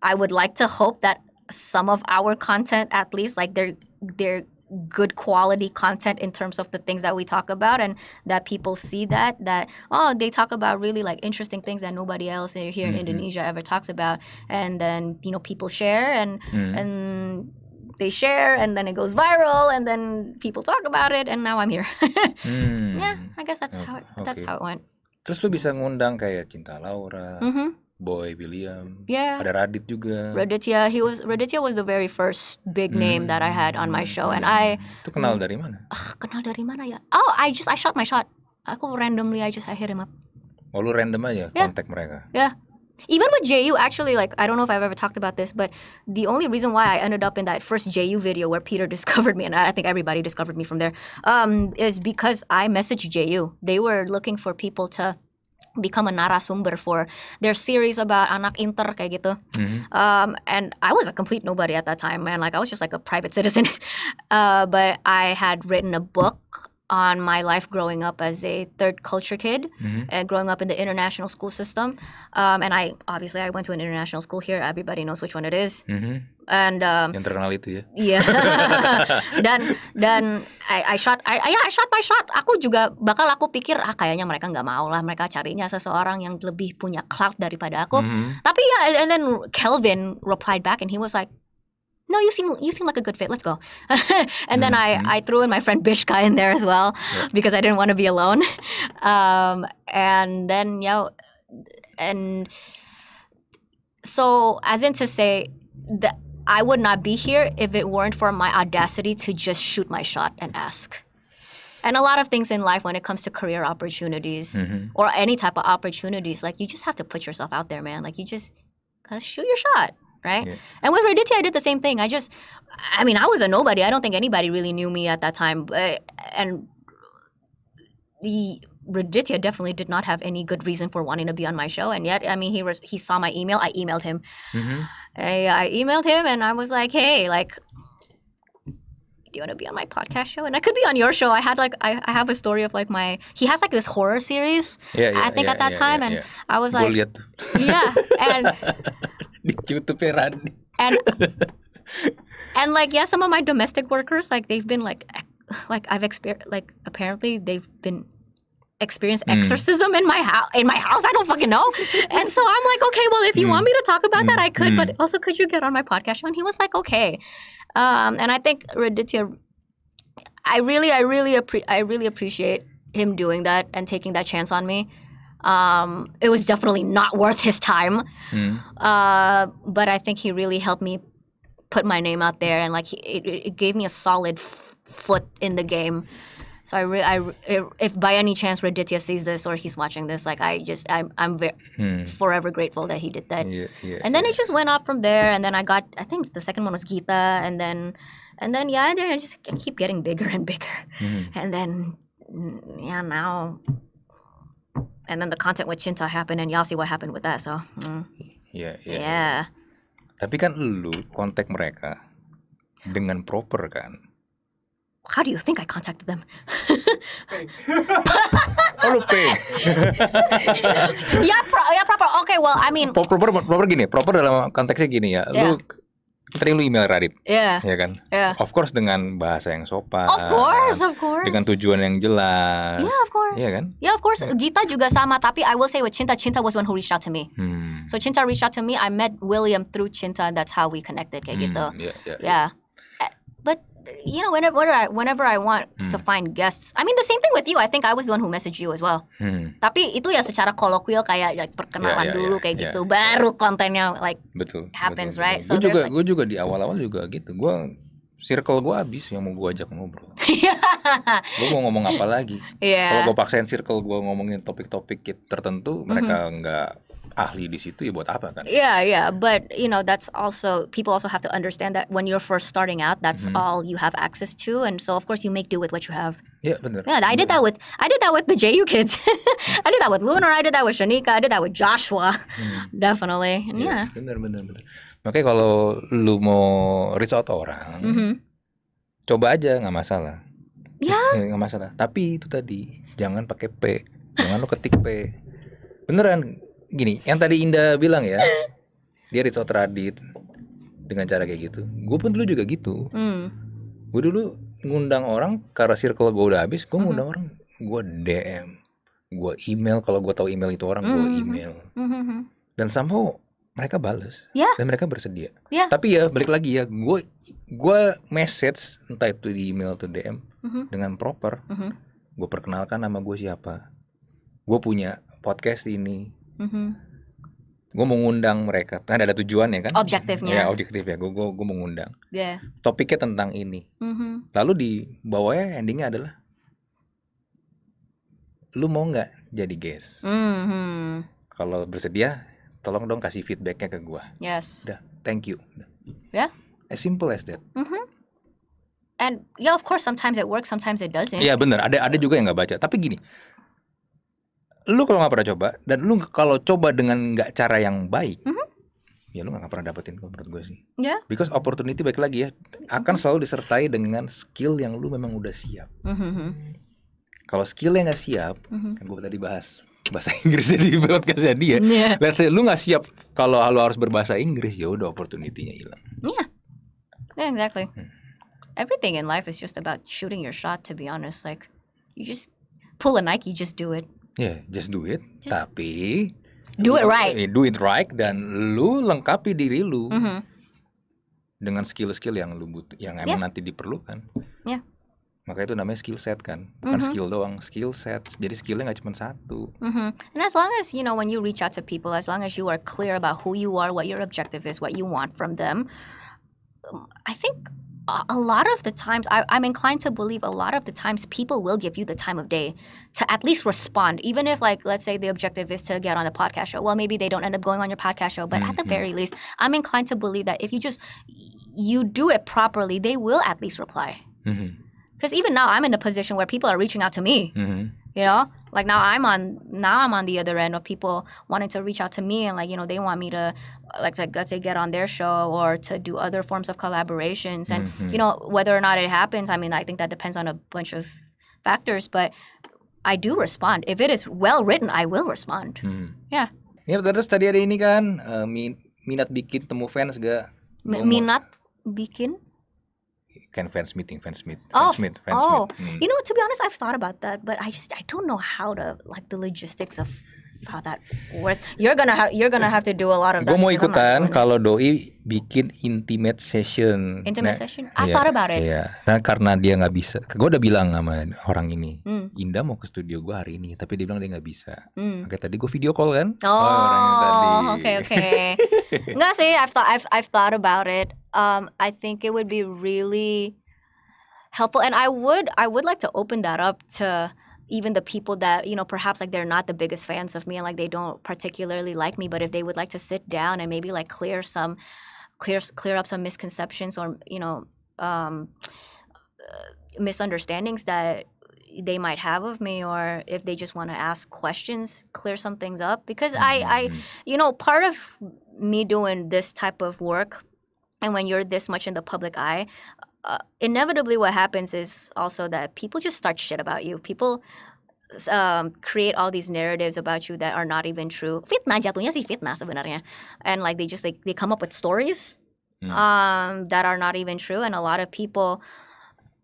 i would like to hope that some of our content at least like they're they're good quality content in terms of the things that we talk about and that people see that that oh they talk about really like interesting things that nobody else here mm-hmm. in Indonesia ever talks about and then you know people share and mm. and they share and then it goes viral and then people talk about it and now I'm here mm. yeah I guess that's oh, how it, that's how it went terus lu bisa ngundang kayak Cinta Laura mm -hmm. Boy William. Yeah. Ada Radit juga. Raditya, he was Raditya was the very first big hmm. name that I had on my hmm, show and I Itu kenal um, dari mana? Uh, kenal dari mana ya? Oh, I just I shot my shot. Aku randomly I just I hit him up. Oh, lu random aja yeah. kontak mereka. Yeah. Even with JU actually like I don't know if I've ever talked about this, but the only reason why I ended up in that first JU video where Peter discovered me and I think everybody discovered me from there um, is because I messaged JU. They were looking for people to become a narasumber for their series about anak inter kayak gitu. Mm-hmm. Um, and I was a complete nobody at that time, man. Like I was just like a private citizen. uh, but I had written a book on my life growing up as a third culture kid mm-hmm. and growing up in the international school system. Um, and I obviously I went to an international school here. Everybody knows which one it is. Mm-hmm. And um, internal itu ya. Yeah. dan dan I, I shot I, I, yeah, I shot my shot. Aku juga bakal aku pikir ah kayaknya mereka nggak mau lah mereka carinya seseorang yang lebih punya clout daripada aku. Mm-hmm. Tapi ya yeah, and then Kelvin replied back and he was like no, you seem you seem like a good fit. Let's go. and mm-hmm. then I, mm-hmm. I threw in my friend Bishka in there as well yeah. because I didn't want to be alone. Um, and then yeah, and so as in to say that I would not be here if it weren't for my audacity to just shoot my shot and ask. And a lot of things in life when it comes to career opportunities mm-hmm. or any type of opportunities, like you just have to put yourself out there, man. Like you just gotta shoot your shot right? Yeah. And with Raditya, I did the same thing. I just, I mean, I was a nobody. I don't think anybody really knew me at that time. Uh, and the Raditya definitely did not have any good reason for wanting to be on my show. And yet, I mean, he was he saw my email. I emailed him. Mm-hmm. I, I, emailed him and I was like, hey, like do you want to be on my podcast show? And I could be on your show. I had like I, I have a story of like my he has like this horror series. Yeah, yeah I think yeah, at that yeah, time, and I was like, yeah, and and and like yeah, some of my domestic workers like they've been like like I've experienced like apparently they've been experienced hmm. exorcism mm. in my house in my house i don't fucking know and so i'm like okay well if you mm. want me to talk about mm. that hmm. i could but hmm. also could you get on my podcast show and he was like okay um, and I think Raditya, I really, I really, appre- I really appreciate him doing that and taking that chance on me. Um, it was definitely not worth his time, mm. uh, but I think he really helped me put my name out there, and like he, it, it gave me a solid f- foot in the game so I, I if by any chance Raditya sees this or he's watching this, like I just I'm I'm hmm. forever grateful that he did that. Yeah, yeah, and then yeah. it just went up from there. And then I got I think the second one was Gita, and then and then yeah, then I just I keep getting bigger and bigger, mm-hmm. and then yeah now, and then the content with Chinta happened, and y'all see what happened with that. So mm. yeah, yeah, yeah. Tapi kan lu kontak mereka dengan proper kan. how do you think I contacted them? oh, pay. ya, pro, ya proper. Oke, okay, well, I mean. Proper, proper gini, proper dalam konteksnya gini ya. Yeah. Lu tadi lu email Radit, yeah. ya kan? Yeah. Of course dengan bahasa yang sopan. Of course, of course. Dengan tujuan yang jelas. Yeah, of course. Iya yeah, kan? Yeah, of course. Yeah. Gita juga sama, tapi I will say with Cinta, Cinta was one who reached out to me. Hmm. So Cinta reached out to me. I met William through Cinta. That's how we connected kayak hmm, gitu. Iya, iya, iya. Yeah, yeah, yeah. yeah you know, whenever, whenever I, whenever I want hmm. to find guests. I mean, the same thing with you. I think I was the one who messaged you as well. Hmm. Tapi itu ya secara colloquial kayak like, perkenalan yeah, yeah, dulu yeah, kayak yeah, gitu. Yeah. Baru kontennya like betul, happens, betul, right? Betul. So gue juga, like... gue juga di awal-awal juga gitu. Gue circle gue habis yang mau gue ajak ngobrol. Iya. gue mau ngomong apa lagi? Yeah. Kalau gue paksain circle gue ngomongin topik-topik tertentu, mereka mm -hmm ahli di situ ya buat apa kan? Yeah, yeah, but you know that's also people also have to understand that when you're first starting out, that's mm -hmm. all you have access to, and so of course you make do with what you have. Yeah, benar. Yeah, I did that with I did that with the JU kids. I did that with Lunar, I did that with Shanika, I did that with Joshua, hmm. definitely. And iya, yeah. yeah. Benar, benar, benar. Makanya kalau lu mau reach out orang, mm -hmm. coba aja nggak masalah. Ya. Yeah. Nggak masalah. Tapi itu tadi jangan pakai P, jangan lu ketik P. Beneran gini, yang tadi Indah bilang ya, dia risau tradit dengan cara kayak gitu. Gue pun dulu juga gitu. Mm. Gue dulu ngundang orang karena circle gue udah habis, gue ngundang hmm. orang, gue DM, gue email kalau gue tahu email itu orang, gue hmm, hmm, email. Mm-hmm. Dan somehow mereka bales yeah. dan mereka bersedia. Yeah. Tapi ya balik lagi ya, gue gue message entah itu di email atau DM mm-hmm. dengan proper, mm-hmm. gue perkenalkan nama gue siapa, gue punya podcast ini, hmm Gue mau ngundang mereka. Kan ada tujuan ya kan? Objektifnya. Ya objektif ya. Gue gue mengundang. Yeah. Topiknya tentang ini. Mm-hmm. Lalu di bawahnya endingnya adalah, lu mau nggak jadi guest? Mm-hmm. Kalau bersedia, tolong dong kasih feedbacknya ke gue. Yes. Udah, thank you. Ya. Yeah. As simple as that. Mm-hmm and yeah of course sometimes it works sometimes it doesn't yeah, benar ada ada juga yang nggak baca tapi gini lu kalau nggak pernah coba dan lu kalau coba dengan nggak cara yang baik mm -hmm. ya lu nggak pernah dapetin menurut gue sih yeah. because opportunity baik lagi ya akan mm -hmm. selalu disertai dengan skill yang lu memang udah siap mm -hmm. kalau skillnya nggak siap mm -hmm. kan gue tadi bahas bahasa Inggris di podcastnya dia yeah. let's say lu nggak siap kalau lu harus berbahasa Inggris ya udah opportunitynya nya hilang yeah. yeah exactly hmm. everything in life is just about shooting your shot to be honest like you just pull a Nike just do it Ya, yeah, just do it. Just tapi do it right. Eh, Do it right dan lu lengkapi diri lu. Mm -hmm. Dengan skill-skill yang lu butuh yang emang yeah. nanti diperlukan. Ya. Yeah. Maka itu namanya skill set kan, bukan mm -hmm. skill doang, skill set. Jadi skillnya nggak cuma satu. Mm -hmm. And as long as you know when you reach out to people, as long as you are clear about who you are, what your objective is, what you want from them, um, I think a lot of the times I, am inclined to believe a lot of the times people will give you the time of day to at least respond even if like let's say the objective is to get on the podcast show well maybe they don't end up going on your podcast show but mm-hmm. at the mm-hmm. very least i'm inclined to believe that if you just you do it properly they will at least reply because mm-hmm. even now i'm in a position where people are reaching out to me mm-hmm. you know like now i'm on now i'm on the other end of people wanting to reach out to me and like you know they want me to like to, let's say get on their show or to do other forms of collaborations and mm-hmm. you know whether or not it happens i mean i think that depends on a bunch of factors but i do respond if it is well written i will respond yeah. Hmm. yeah ya terus tadi ada ini kan uh, min, minat bikin temu fans gak minat bikin can fans meeting fans meet fans oh, meet fans oh. meet mm. you know to be honest i've thought about that but i just i don't know how to like the logistics of how that works. You're gonna have you're gonna have to do a lot of. Gue mau ikutan kalau doi bikin intimate session. Intimate nah, session? I yeah, thought about it. Iya. Yeah. Nah karena dia nggak bisa, gue udah bilang sama orang ini, mm. Indah mau ke studio gue hari ini, tapi dia bilang dia nggak bisa. Mm. Oke tadi gue video call kan? Oh, oke oh, oke. Nggak sih, I've thought I've I've thought about it. Um, I think it would be really helpful, and I would I would like to open that up to even the people that you know perhaps like they're not the biggest fans of me and like they don't particularly like me but if they would like to sit down and maybe like clear some clear clear up some misconceptions or you know um, uh, misunderstandings that they might have of me or if they just want to ask questions clear some things up because i i mm-hmm. you know part of me doing this type of work and when you're this much in the public eye uh, inevitably what happens is also that people just start shit about you. People um, create all these narratives about you that are not even true. Fitnah jatuhnya sih fitnah sebenarnya. And like they just like they come up with stories mm. um, that are not even true. And a lot of people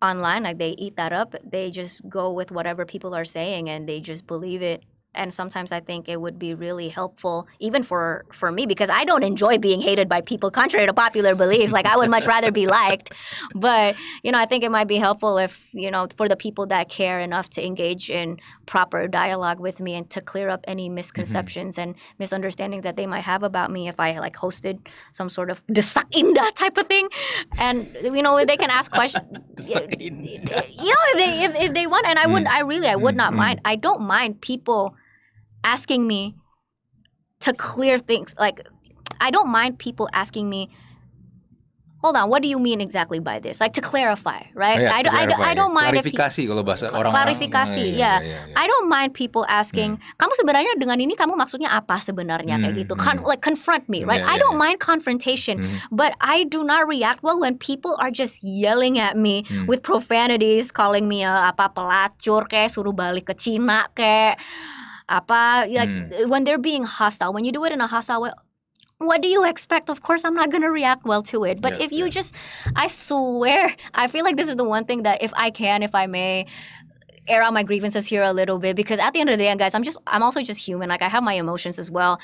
online like they eat that up. They just go with whatever people are saying and they just believe it and sometimes I think it would be really helpful even for for me because I don't enjoy being hated by people contrary to popular beliefs. Like I would much rather be liked. But, you know, I think it might be helpful if, you know, for the people that care enough to engage in proper dialogue with me and to clear up any mm-hmm. misconceptions mm-hmm. and misunderstandings that they might have about me if I like hosted some sort of desak type of thing. And you know, they can ask questions. you know, if they if, if they want and I would mm. I really I would mm not mm-hmm. mind. I don't mind people asking me to clear things. Like, I don't mind people asking me, hold on, what do you mean exactly by this? Like to clarify, right? Oh, yeah, I, don't, clarify, I, I don't mind klarifikasi if, kalau bahasa orang klarifikasi, orang, oh, ya. Iya, yeah. Yeah, yeah, yeah. I don't mind people asking, hmm. kamu sebenarnya dengan ini kamu maksudnya apa sebenarnya hmm, kayak gitu? Hmm. Con hmm. Like confront me, hmm, right? Yeah, I don't yeah. mind confrontation, hmm. but I do not react well when people are just yelling at me hmm. with profanities, calling me a, uh, apa pelacur kayak suruh balik ke Cina kayak apa like hmm. eh, when they're being hostile when you do it in a hostile way what do you expect? Of course, I'm not going to react well to it. But yeah, if you yeah. just, I swear, I feel like this is the one thing that if I can, if I may, air out my grievances here a little bit because at the end of the day, guys, I'm just, I'm also just human. Like I have my emotions as well.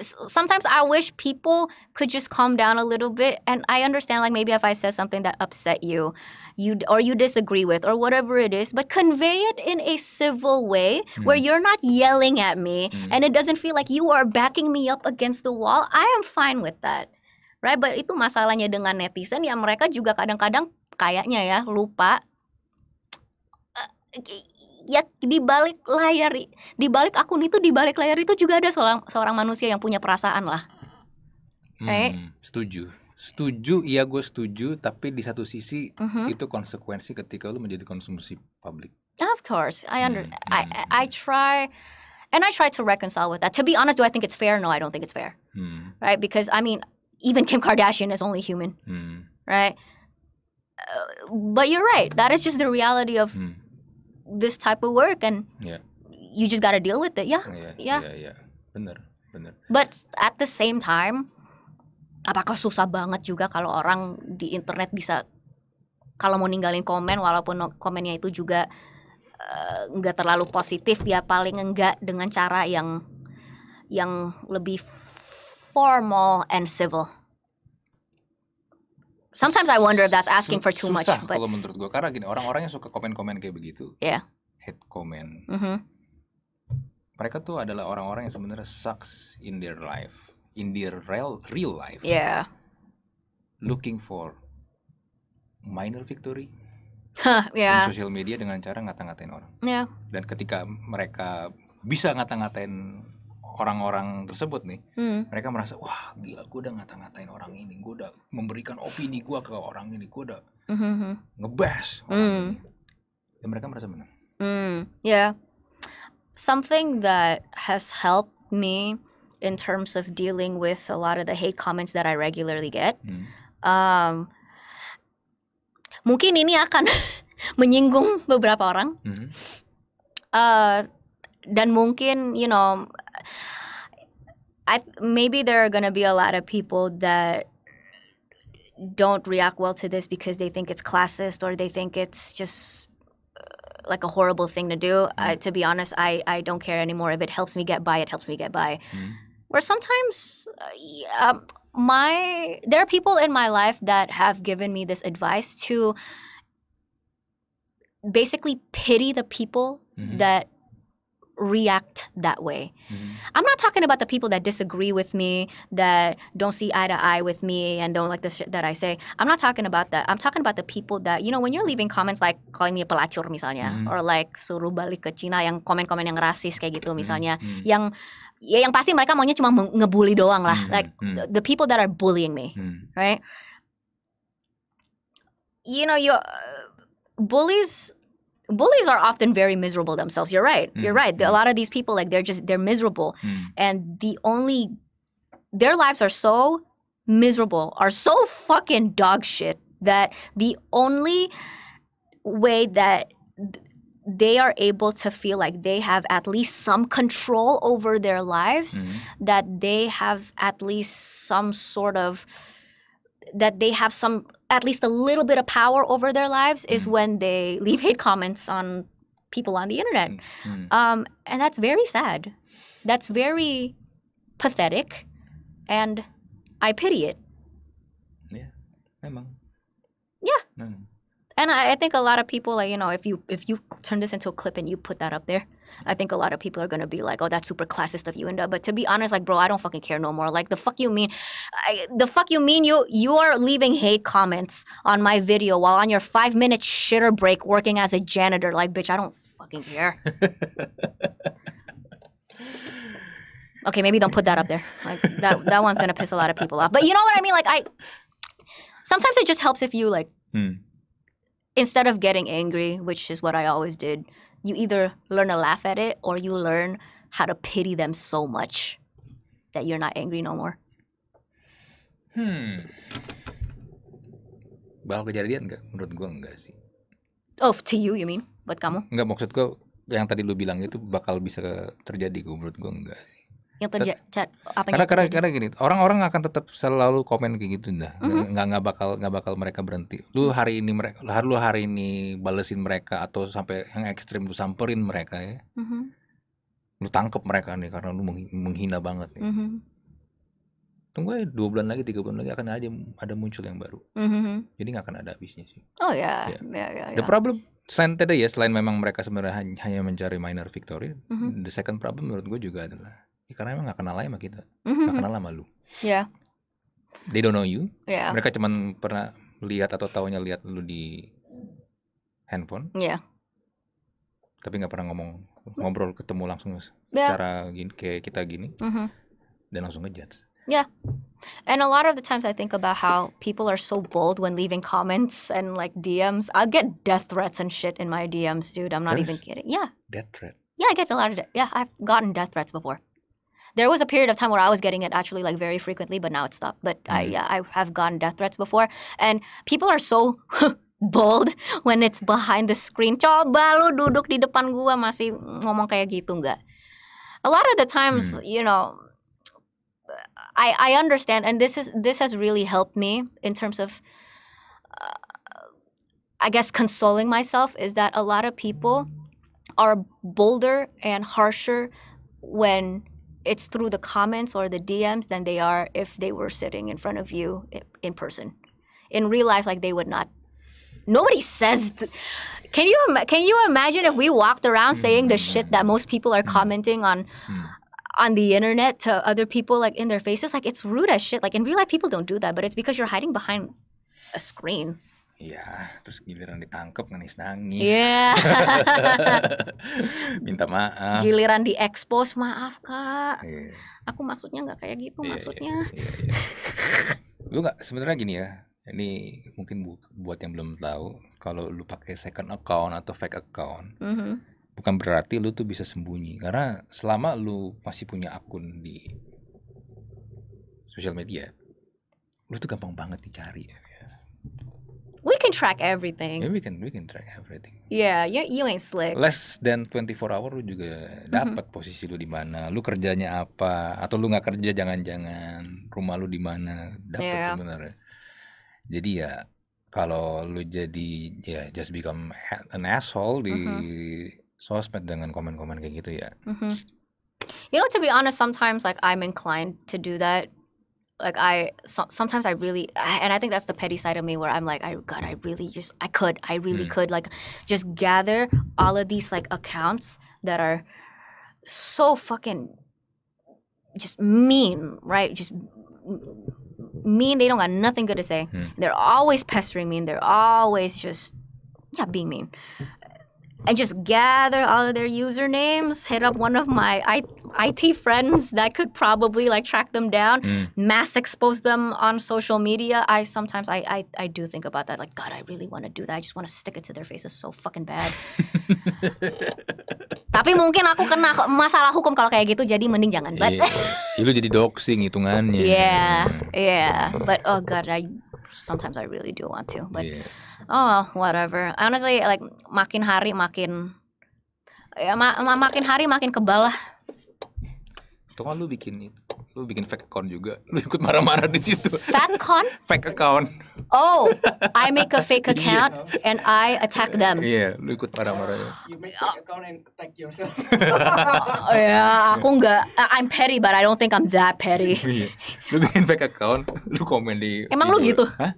Sometimes I wish people could just calm down a little bit. And I understand, like, maybe if I said something that upset you, you or you disagree with or whatever it is but convey it in a civil way mm. where hmm. you're not yelling at me mm. and it doesn't feel like you are backing me up against the wall i am fine with that right but itu masalahnya dengan netizen ya mereka juga kadang-kadang kayaknya ya lupa eh, eh, ya di balik layar di balik akun itu di balik layar itu juga ada seorang seorang manusia yang punya perasaan lah right? hmm, setuju setuju iya gue setuju tapi di satu sisi mm-hmm. itu konsekuensi ketika lu menjadi konsumsi publik of course I under -hmm. I hmm, I hmm. try and I try to reconcile with that to be honest do I think it's fair no I don't think it's fair hmm. right because I mean even Kim Kardashian is only human right uh, but you're right that is just the reality of this type of work and yeah. you just got to deal with it yeah yeah yeah, yeah, yeah. bener bener but at the same time apakah susah banget juga kalau orang di internet bisa kalau mau ninggalin komen walaupun komennya itu juga eh, nggak uh, terlalu positif ya paling enggak dengan cara yang yang lebih formal and civil. Sometimes I wonder if that's asking for too much. Susah but... kalau menurut gue karena gini orang-orang yang suka komen-komen kayak begitu, yeah. hate comment. Mm -hmm. Mereka tuh adalah orang-orang yang sebenarnya sucks in their life in the real real life yeah looking for minor victory huh, yeah. di sosial media dengan cara ngata-ngatain orang yeah. dan ketika mereka bisa ngata-ngatain orang-orang tersebut nih hmm. mereka merasa wah gila gue udah ngata-ngatain orang ini gue udah memberikan opini gue ke orang ini gue udah mm-hmm. ngebes mm. dan mereka merasa menang mm. yeah something that has helped me in terms of dealing with a lot of the hate comments that I regularly get. Hmm. Um, mungkin ini akan menyinggung beberapa orang. Hmm. Uh, dan mungkin you know, I maybe there are gonna be a lot of people that don't react well to this because they think it's classist or they think it's just uh, like a horrible thing to do. Mm. Uh, to be honest, I, I don't care anymore. If it helps me get by, it helps me get by. Mm where sometimes uh, yeah, um, my there are people in my life that have given me this advice to basically pity the people mm-hmm. that react that way. Mm-hmm. I'm not talking about the people that disagree with me, that don't see eye to eye with me, and don't like the shit that I say. I'm not talking about that. I'm talking about the people that, you know, when you're leaving comments like calling me a pelacur misalnya, mm-hmm. or like suruh balik ke Cina yang komen-komen yang rasis kayak gitu mm-hmm. misalnya, mm-hmm. yang ya yang pasti mereka maunya cuma ngebully doang lah hmm, like hmm, hmm. the people that are bullying me hmm. right you know you uh, bullies bullies are often very miserable themselves you're right mm. you're right a hmm. lot of these people like they're just they're miserable mm. and the only their lives are so miserable are so fucking dog shit that the only way that they are able to feel like they have at least some control over their lives, mm-hmm. that they have at least some sort of that they have some at least a little bit of power over their lives mm-hmm. is when they leave hate comments on people on the internet. Mm-hmm. mm-hmm. Um, and that's very sad. That's very pathetic. And I pity it. Yeah. Memang. Yeah and I, I, think a lot of people like you know if you if you turn this into a clip and you put that up there i think a lot of people are gonna be like oh that's super classist of you and but to be honest like bro i don't fucking care no more like the fuck you mean I, the fuck you mean you you are leaving hate comments on my video while on your five minute shitter break working as a janitor like bitch i don't fucking care okay maybe don't put that up there like that that one's gonna piss a lot of people off but you know what i mean like i sometimes it just helps if you like hmm instead of getting angry, which is what I always did, you either learn to laugh at it or you learn how to pity them so much that you're not angry no more. Hmm. Bakal kejadian nggak? Menurut gue enggak sih. Oh, to you you mean? Buat kamu? Enggak, maksud gue yang tadi lu bilang itu bakal bisa terjadi gue menurut gue enggak sih yang terjadi apa karena, karena karena gini orang-orang akan tetap selalu komen kayak gitu mm-hmm. nggak mm-hmm. bakal nggak bakal mereka berhenti lu mm-hmm. hari ini mereka lu hari ini balesin mereka atau sampai yang ekstrim lu samperin mereka ya mm-hmm. lu tangkep mereka nih karena lu menghina banget nih mm-hmm. tunggu aja dua bulan lagi tiga bulan lagi akan ada ada muncul yang baru mm-hmm. jadi nggak akan ada habisnya sih oh ya yeah. yeah. yeah, yeah, yeah. the problem selain tadi ya selain memang mereka sebenarnya hanya mencari minor victory mm-hmm. the second problem menurut gue juga adalah Ya, karena emang gak kenal aja sama kita. Mm-hmm. Gak kenal sama lu. Iya. Yeah. They don't know you. Yeah. Mereka cuma pernah lihat atau tahunya lihat lu di handphone. Iya. Yeah. Tapi gak pernah ngomong ngobrol ketemu langsung yeah. secara gini kayak kita gini. Mm-hmm. Dan langsung ngejudge. Yeah. And a lot of the times I think about how people are so bold when leaving comments and like DMs. I get death threats and shit in my DMs, dude. I'm not There's even kidding. Yeah. Death threat. Yeah, I get a lot of de- yeah, I've gotten death threats before. there was a period of time where I was getting it actually like very frequently, but now it's stopped. But mm-hmm. I yeah, I have gotten death threats before, and people are so bold when it's behind the screen. Coba lu duduk di depan gua masih ngomong kayak gitu nggak? A lot of the times, hmm you know, I I understand, and this is this has really helped me in terms of. Uh, I guess consoling myself is that a lot of people are bolder and harsher when it's through the comments or the DMs than they are if they were sitting in front of you in person. In real life, like they would not. Nobody says. Th- can you can you imagine if we walked around saying the shit that most people are commenting on? on the internet to other people like in their faces like it's rude as shit like in real life people don't do that but it's because you're hiding behind a screen Iya, terus giliran ditangkep nangis-nangis. Iya. Yeah. Minta maaf. Giliran diekspos, maaf kak. Yeah. Aku maksudnya nggak kayak gitu, yeah, iya, maksudnya. Yeah, yeah, iya. lu nggak sebenarnya gini ya. Ini mungkin bu buat yang belum tahu, kalau lu pakai second account atau fake account, mm -hmm. bukan berarti lu tuh bisa sembunyi. Karena selama lu masih punya akun di sosial media, lu tuh gampang banget dicari. Ya we can track everything. Yeah, we can we can track everything. Yeah, you you ain't slick. Less than 24 hour lu juga dapat mm -hmm. posisi lu di mana, lu kerjanya apa, atau lu nggak kerja jangan-jangan rumah lu di mana, dapat yeah. sebenarnya. Jadi ya kalau lu jadi ya just become an asshole di mm -hmm. sosmed dengan komen-komen kayak gitu ya. Mm -hmm. You know, to be honest, sometimes like I'm inclined to do that like i so, sometimes i really and i think that's the petty side of me where i'm like i god i really just i could i really mm. could like just gather all of these like accounts that are so fucking just mean right just mean they don't got nothing good to say mm. they're always pestering me and they're always just yeah being mean and just gather all of their usernames hit up one of my i IT friends that could probably like track them down, mm. mass expose them on social media. I sometimes I, I I do think about that. Like, God, I really want to do that. I just want to stick it to their faces so fucking bad. Tapi mungkin aku kena masalah hukum kalau kayak gitu, jadi mending jangan. But yeah. Iya. Ya, lu jadi doxing hitungannya. Yeah, iya. yeah. But oh God, I sometimes I really do want to. But yeah. oh whatever. Honestly, like makin hari makin ya, ma ma makin hari makin kebal lah tuh kan lu bikin lu bikin fake account juga. Lu ikut marah-marah di situ. Fake account? fake account oh, I make a fake iya. account yeah. and I attack them. Iya, yeah, lu ikut marah-marahnya. You make fake account and attack yourself. oh, yeah, aku nggak. I'm petty, but I don't think I'm that petty. Iya. Lu bikin fake account, lu komen di. Emang lu gitu? Hah?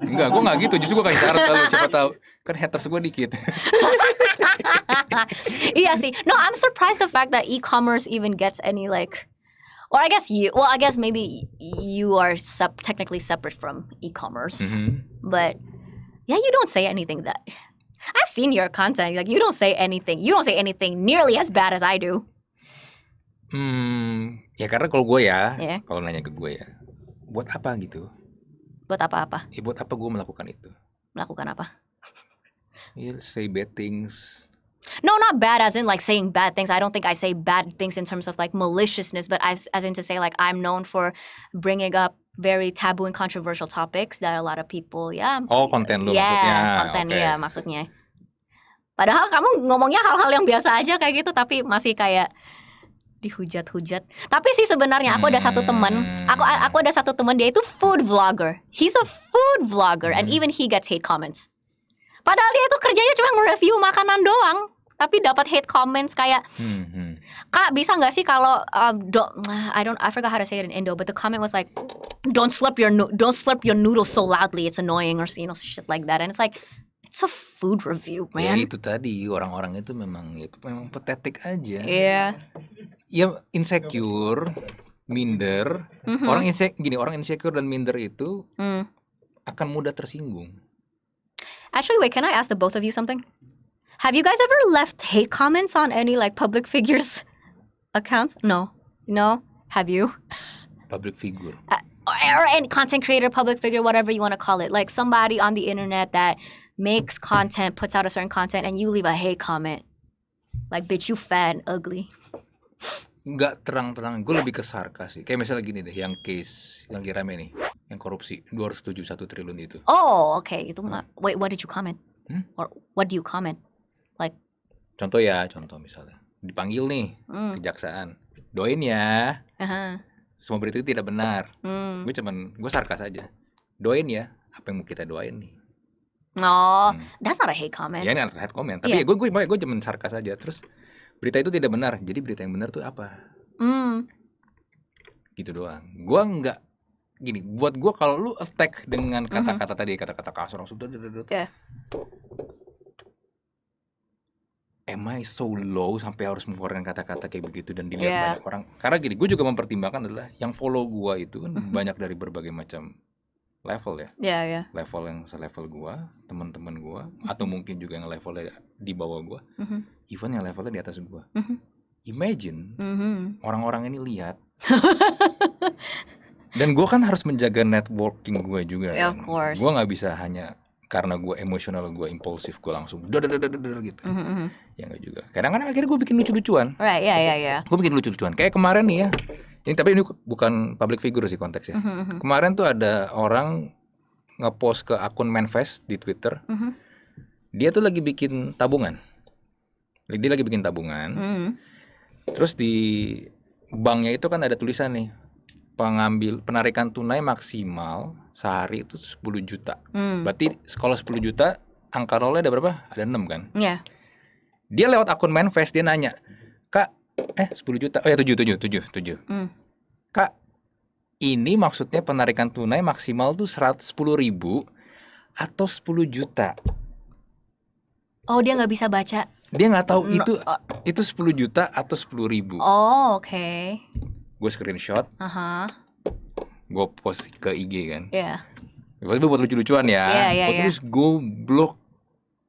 Enggak, gua nggak gitu. Justru gua kayak syarat lu siapa tahu. Kan haters gua dikit. iya sih. No, I'm surprised the fact that e-commerce even gets any like or I guess you. Well, I guess maybe you are sub- technically separate from e-commerce, mm-hmm. but yeah, you don't say anything that. I've seen your content. Like you don't say anything. You don't say anything nearly as bad as I do. Hmm, ya karena kalau gue ya, yeah. kalau nanya ke gue ya, buat apa gitu? Buat apa-apa? Ya, buat apa gue melakukan itu? Melakukan apa? ya, say bad things No, not bad as in like saying bad things. I don't think I say bad things in terms of like maliciousness, but as, as in to say like I'm known for bringing up very taboo and controversial topics that a lot of people, yeah. Oh, konten lu yeah, maksudnya. Ah, konten okay. ya maksudnya. Padahal kamu ngomongnya hal-hal yang biasa aja kayak gitu, tapi masih kayak dihujat-hujat. Tapi sih sebenarnya aku ada satu teman, aku hmm. aku ada satu teman dia itu food vlogger. He's a food vlogger and even he gets hate comments. Padahal dia itu kerjanya cuma nge-review makanan doang, tapi dapat hate comments kayak hmm, hmm. Kak, bisa nggak sih kalau um, don't, ah, I don't I forgot how to say it in Indo, but the comment was like don't slurp your don't slurp your noodles so loudly, it's annoying or you know shit like that. And it's like It's a food review, ya, man. Ya itu tadi orang-orang itu memang ya, memang pathetic aja. Iya. Yeah. Ya insecure, minder. Mm -hmm. Orang insecure gini, orang insecure dan minder itu mm. akan mudah tersinggung. Actually, wait, can I ask the both of you something? Have you guys ever left hate comments on any like public figures accounts? No. No? Have you? Public figure. Uh, or, or any content creator, public figure, whatever you want to call it. Like somebody on the internet that makes content, puts out a certain content, and you leave a hate comment. Like, bitch, you fat and ugly. Nggak terang-terang, gue lebih ke sarkas sih. Kayak misalnya gini deh, yang case yang lagi rame nih. yang korupsi 271 triliun itu. Oh, oke, okay. itu hmm. wait, what did you comment? Hmm? Or what do you comment? Like Contoh ya, contoh misalnya dipanggil nih hmm. kejaksaan. Doain ya. Uh-huh. Semua berita itu tidak benar. Hmm. Gue cuman gue sarkas aja. Doain ya apa yang mau kita doain nih. Oh, hmm. that's not a hate comment. Ya, ini not a hate comment. Tapi ya gue gue gue cuman sarkas aja. Terus berita itu tidak benar. Jadi berita yang benar tuh apa? Hmm. Gitu doang. Gue nggak gini buat gue kalau lu attack dengan mhm. kata-kata tadi kata-kata kasar langsung yeah. Iya. am I so low sampai harus mengeluarkan kata-kata kayak begitu dan dilihat yeah. banyak orang karena gini gue juga mempertimbangkan adalah yang follow gue itu kan mhm. banyak dari berbagai macam level ya yeah, yeah. level yang selevel gue teman-teman gue mhm. atau mungkin juga yang levelnya di bawah gue even yang levelnya di atas gue imagine orang-orang ini lihat dan gue kan harus menjaga networking gue juga yeah, kan. of gue nggak bisa hanya karena gue emosional gue impulsif gue langsung gitu mm -hmm. ya nggak juga kadang-kadang akhirnya gue bikin lucu-lucuan right ya yeah, ya ya gue bikin lucu-lucuan kayak kemarin nih ya ini tapi ini bukan public figure sih konteksnya mm -hmm. kemarin tuh ada orang ngepost ke akun manifest di twitter mm -hmm. dia tuh lagi bikin tabungan dia lagi bikin tabungan mm -hmm. terus di banknya itu kan ada tulisan nih pengambil penarikan tunai maksimal sehari itu 10 juta. Hmm. Berarti kalau 10 juta angka rollnya ada berapa? Ada 6 kan? Iya. Yeah. Dia lewat akun Manfest dia nanya, "Kak, eh 10 juta. Oh ya 7 7 7 7." Hmm. "Kak, ini maksudnya penarikan tunai maksimal tuh 110 ribu atau 10 juta?" Oh, dia nggak bisa baca. Dia nggak tahu no. itu oh. itu 10 juta atau 10 ribu. Oh, oke. Okay gue screenshot uh -huh. gue post ke IG kan yeah. Tapi buat lucu-lucuan ya yeah, yeah, iya. terus gue blok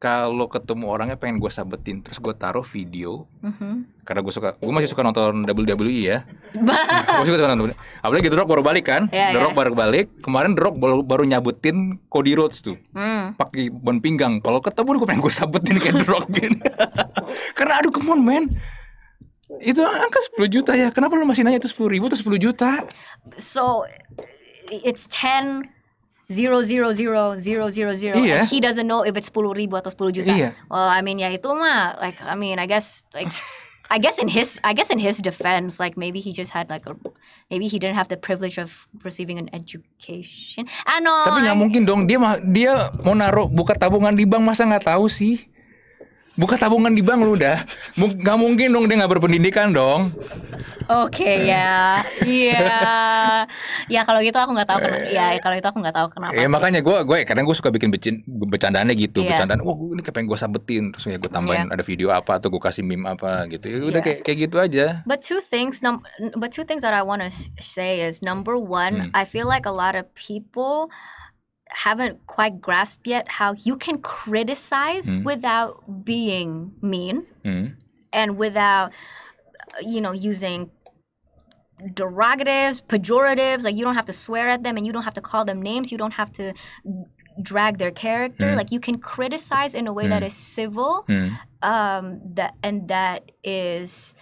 kalau ketemu orangnya pengen gue sabetin terus gue taruh video Uh mhm. -huh. karena gue suka gue masih suka nonton WWE ya gue suka nonton e. apalagi The Rock baru balik kan yeah, The yeah. baru balik kemarin The baru, baru nyabutin Cody Rhodes tuh mm. pakai ban pinggang kalau ketemu gue pengen gue sabetin kayak The Rock gitu karena aduh come on itu angka 10 juta ya. Kenapa lu masih nanya itu 10 ribu atau 10 juta? So it's 10 zero zero zero zero zero zero yeah. and he doesn't know if it's sepuluh ribu atau sepuluh juta. Yeah. Well, I mean ya itu mah like I mean I guess like I guess in his I guess in his defense, like maybe he just had like a maybe he didn't have the privilege of receiving an education. I know. Tapi nggak mungkin dong dia mah dia mau naruh buka tabungan di bank masa nggak tahu sih buka tabungan di bank lu udah nggak mungkin dong dia nggak berpendidikan dong oke okay, ya iya ya kalau gitu aku nggak tahu kenapa ya, ya kalau itu aku nggak tahu kenapa ya sih. makanya gue gue kadang gue suka bikin becin becandanya gitu yeah. bercandaan wah ini kepengen gue sabetin terus ya gue tambahin yeah. ada video apa atau gue kasih meme apa gitu ya udah yeah. kayak kayak gitu aja but two things but two things that I wanna say is number one hmm. I feel like a lot of people haven't quite grasped yet how you can criticize mm without being mean mm and without you know using derogatives pejoratives like you don't have to swear at them and you don't have to call them names you don't have to drag their character mm like you can criticize in a way that mm. is civil mm. um, that and that is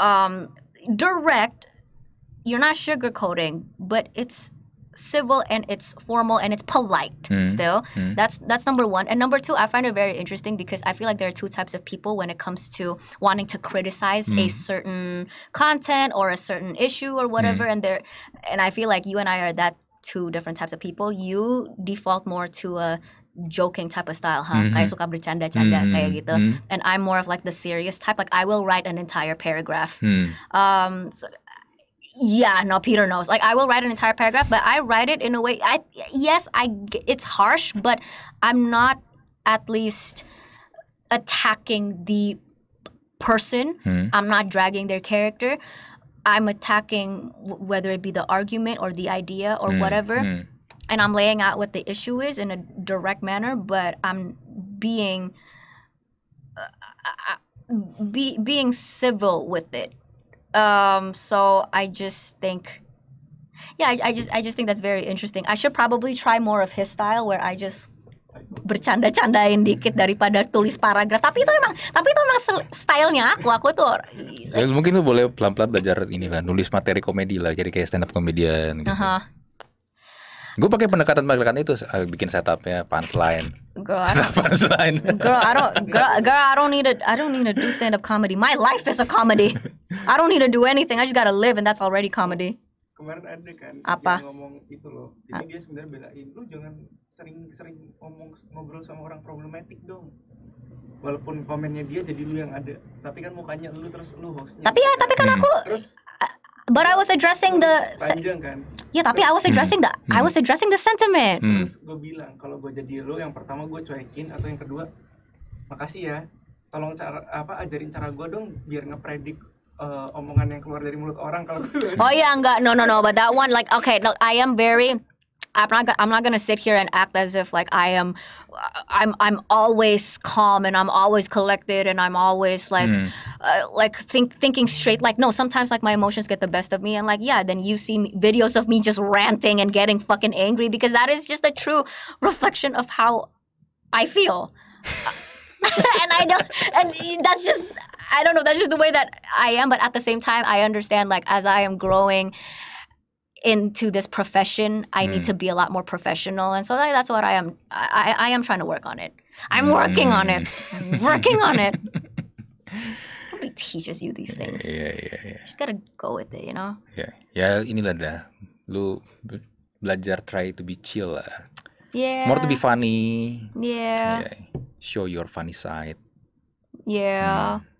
um, direct you're not sugarcoating but it's civil and it's formal and it's polite mm. still. Mm. That's that's number one. And number two, I find it very interesting because I feel like there are two types of people when it comes to wanting to criticize mm. a mm-hmm. certain content or a certain issue or whatever. And there, and I feel like you and I are that two different types of people. You default more to a joking type of style, huh? Mm-hmm. Kayak suka bercanda-canda mm-hmm. kayak gitu. Mm-hmm. And I'm more of like the serious type. Like I will write an entire paragraph. Mm. Um, so yeah no peter knows like i will write an entire paragraph but i write it in a way i yes i it's harsh but i'm not at least attacking the person hmm. i'm not dragging their character i'm attacking w- whether it be the argument or the idea or hmm. whatever hmm. and i'm laying out what the issue is in a direct manner but i'm being uh, I, be, being civil with it Um, so I just think, yeah, I, I just I just think that's very interesting. I should probably try more of his style where I just bercanda-candain dikit daripada tulis paragraf tapi itu emang tapi itu emang stylenya aku aku tuh ya, mungkin tuh boleh pelan-pelan belajar inilah nulis materi komedi lah jadi kayak stand up komedian gitu. Uh-huh. Gue pakai pendekatan pendekatan itu ah, bikin setupnya punchline. Girl, punchline. girl, I don't, girl, girl, I don't need a, I don't need to do stand up comedy. My life is a comedy. I don't need to do anything. I just gotta live and that's already comedy. Kemarin ada kan Apa? Yang ngomong itu loh. Jadi ah. dia sebenarnya belain lu jangan sering-sering ngomong ngobrol sama orang problematik dong. Walaupun komennya dia jadi lu yang ada, tapi kan mukanya lu terus lu hostnya. Tapi ya, kan? tapi kan hmm. aku terus, uh, But I was addressing the panjang kan. Ya tapi I was hmm. addressing the I hmm. was addressing the sentiment. Hmm. Terus gue bilang kalau gue jadi lu yang pertama gue cuekin atau yang kedua makasih ya tolong cara apa ajarin cara gue dong biar ngepredik uh, omongan yang keluar dari mulut orang kalau Oh yeah, enggak. No, no, no. But that one like okay, no, I am very I'm not I'm not going to sit here and act as if like I am I'm I'm always calm and I'm always collected and I'm always like mm. uh, like think thinking straight like no sometimes like my emotions get the best of me and like yeah then you see videos of me just ranting and getting fucking angry because that is just a true reflection of how I feel. and I don't and that's just I don't know. That's just the way that I am. But at the same time, I understand like as I am growing into this profession, I mm. need to be a lot more professional. And so that's what I am. I, I am trying to work on it. I'm mm. working mm. on it. I'm working on it. Nobody teaches you these things. Yeah, yeah, yeah. You just gotta go with it, you know. Yeah, yeah, inilah dah. Lu belajar try to be chill lah. Yeah. More to be funny. Yeah. yeah. Show your funny side. Yeah. Hmm.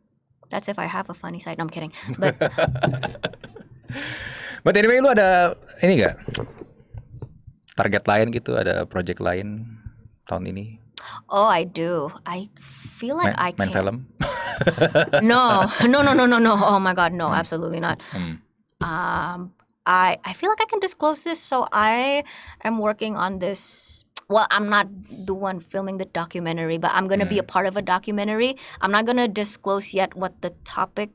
That's if I have a funny side. No, I'm kidding. But But anyway, lu ada ini gak? Target lain gitu, ada project lain tahun ini? Oh, I do. I feel like I can. Main film? no, no, no, no, no, no. Oh my God, no, hmm. absolutely not. Hmm. Um, I I feel like I can disclose this. So I am working on this well, I'm not the one filming the documentary, but I'm gonna mm. be a mm. part of a documentary. I'm not gonna disclose yet what the topic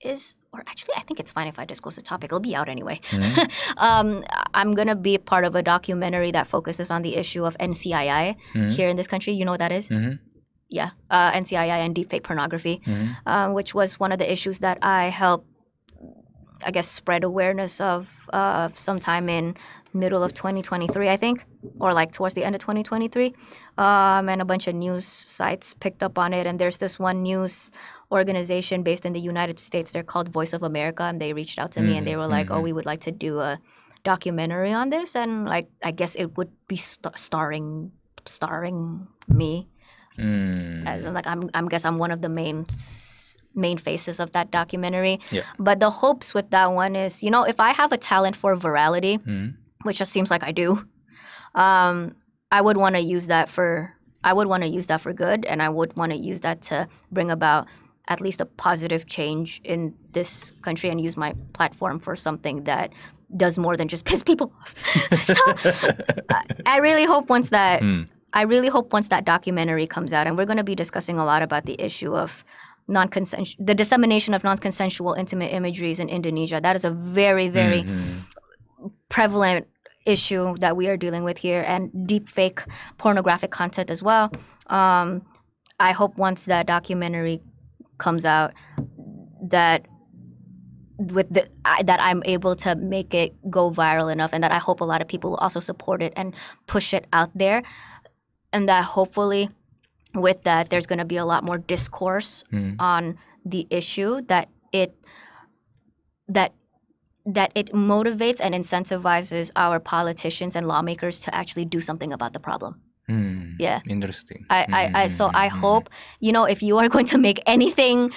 is or actually i think it's fine if i disclose the topic it'll be out anyway mm um, i'm going to be part of a documentary that focuses on the issue of ncii mm here in this country you know what that is? Mm-hmm. yeah uh, ncii and deepfake pornography mm-hmm. uh, which was one of the issues that i helped i guess spread awareness of uh, sometime in middle of 2023, I think, or like towards the end of 2023. Um, and a bunch of news sites picked up on it. And there's this one news organization based in the United States. They're called Voice of America. And they reached out to mm-hmm. me and they mm-hmm, were like, oh, mm-hmm. oh, we would like to do a documentary on this. And like, I guess it would be st- starring starring me. Mm. And, uh, like I'm, I'm guess I'm one of the main main faces of that documentary. Yeah. But the hopes with that one is, you know, if I have a talent for virality, mm which just seems like I do. Um, I would want to use that for I would want to use that for good, and I would want to use that to bring about at least a positive change in this country and use my platform for something that does more than just piss people off. so I really hope once that mm. I really hope once that documentary comes out, and we're going to be discussing a lot about the issue of non-consensual, the dissemination of non-consensual intimate imageries in Indonesia. That is a very, very mm-hmm. prevalent issue that we are dealing with here and deep fake pornographic content as well. Um, I hope once that documentary comes out that with the I, that I'm able to make it go viral enough and that I hope a lot of people will also support it and push it out there and that hopefully with that there's going to be a lot more discourse mm. on the issue that it that that it motivates and incentivizes our politicians and lawmakers to actually do something about the problem. Mm, yeah. Interesting. I, I, I hmm, so hmm, I hmm, hope, you know, if you are going to make anything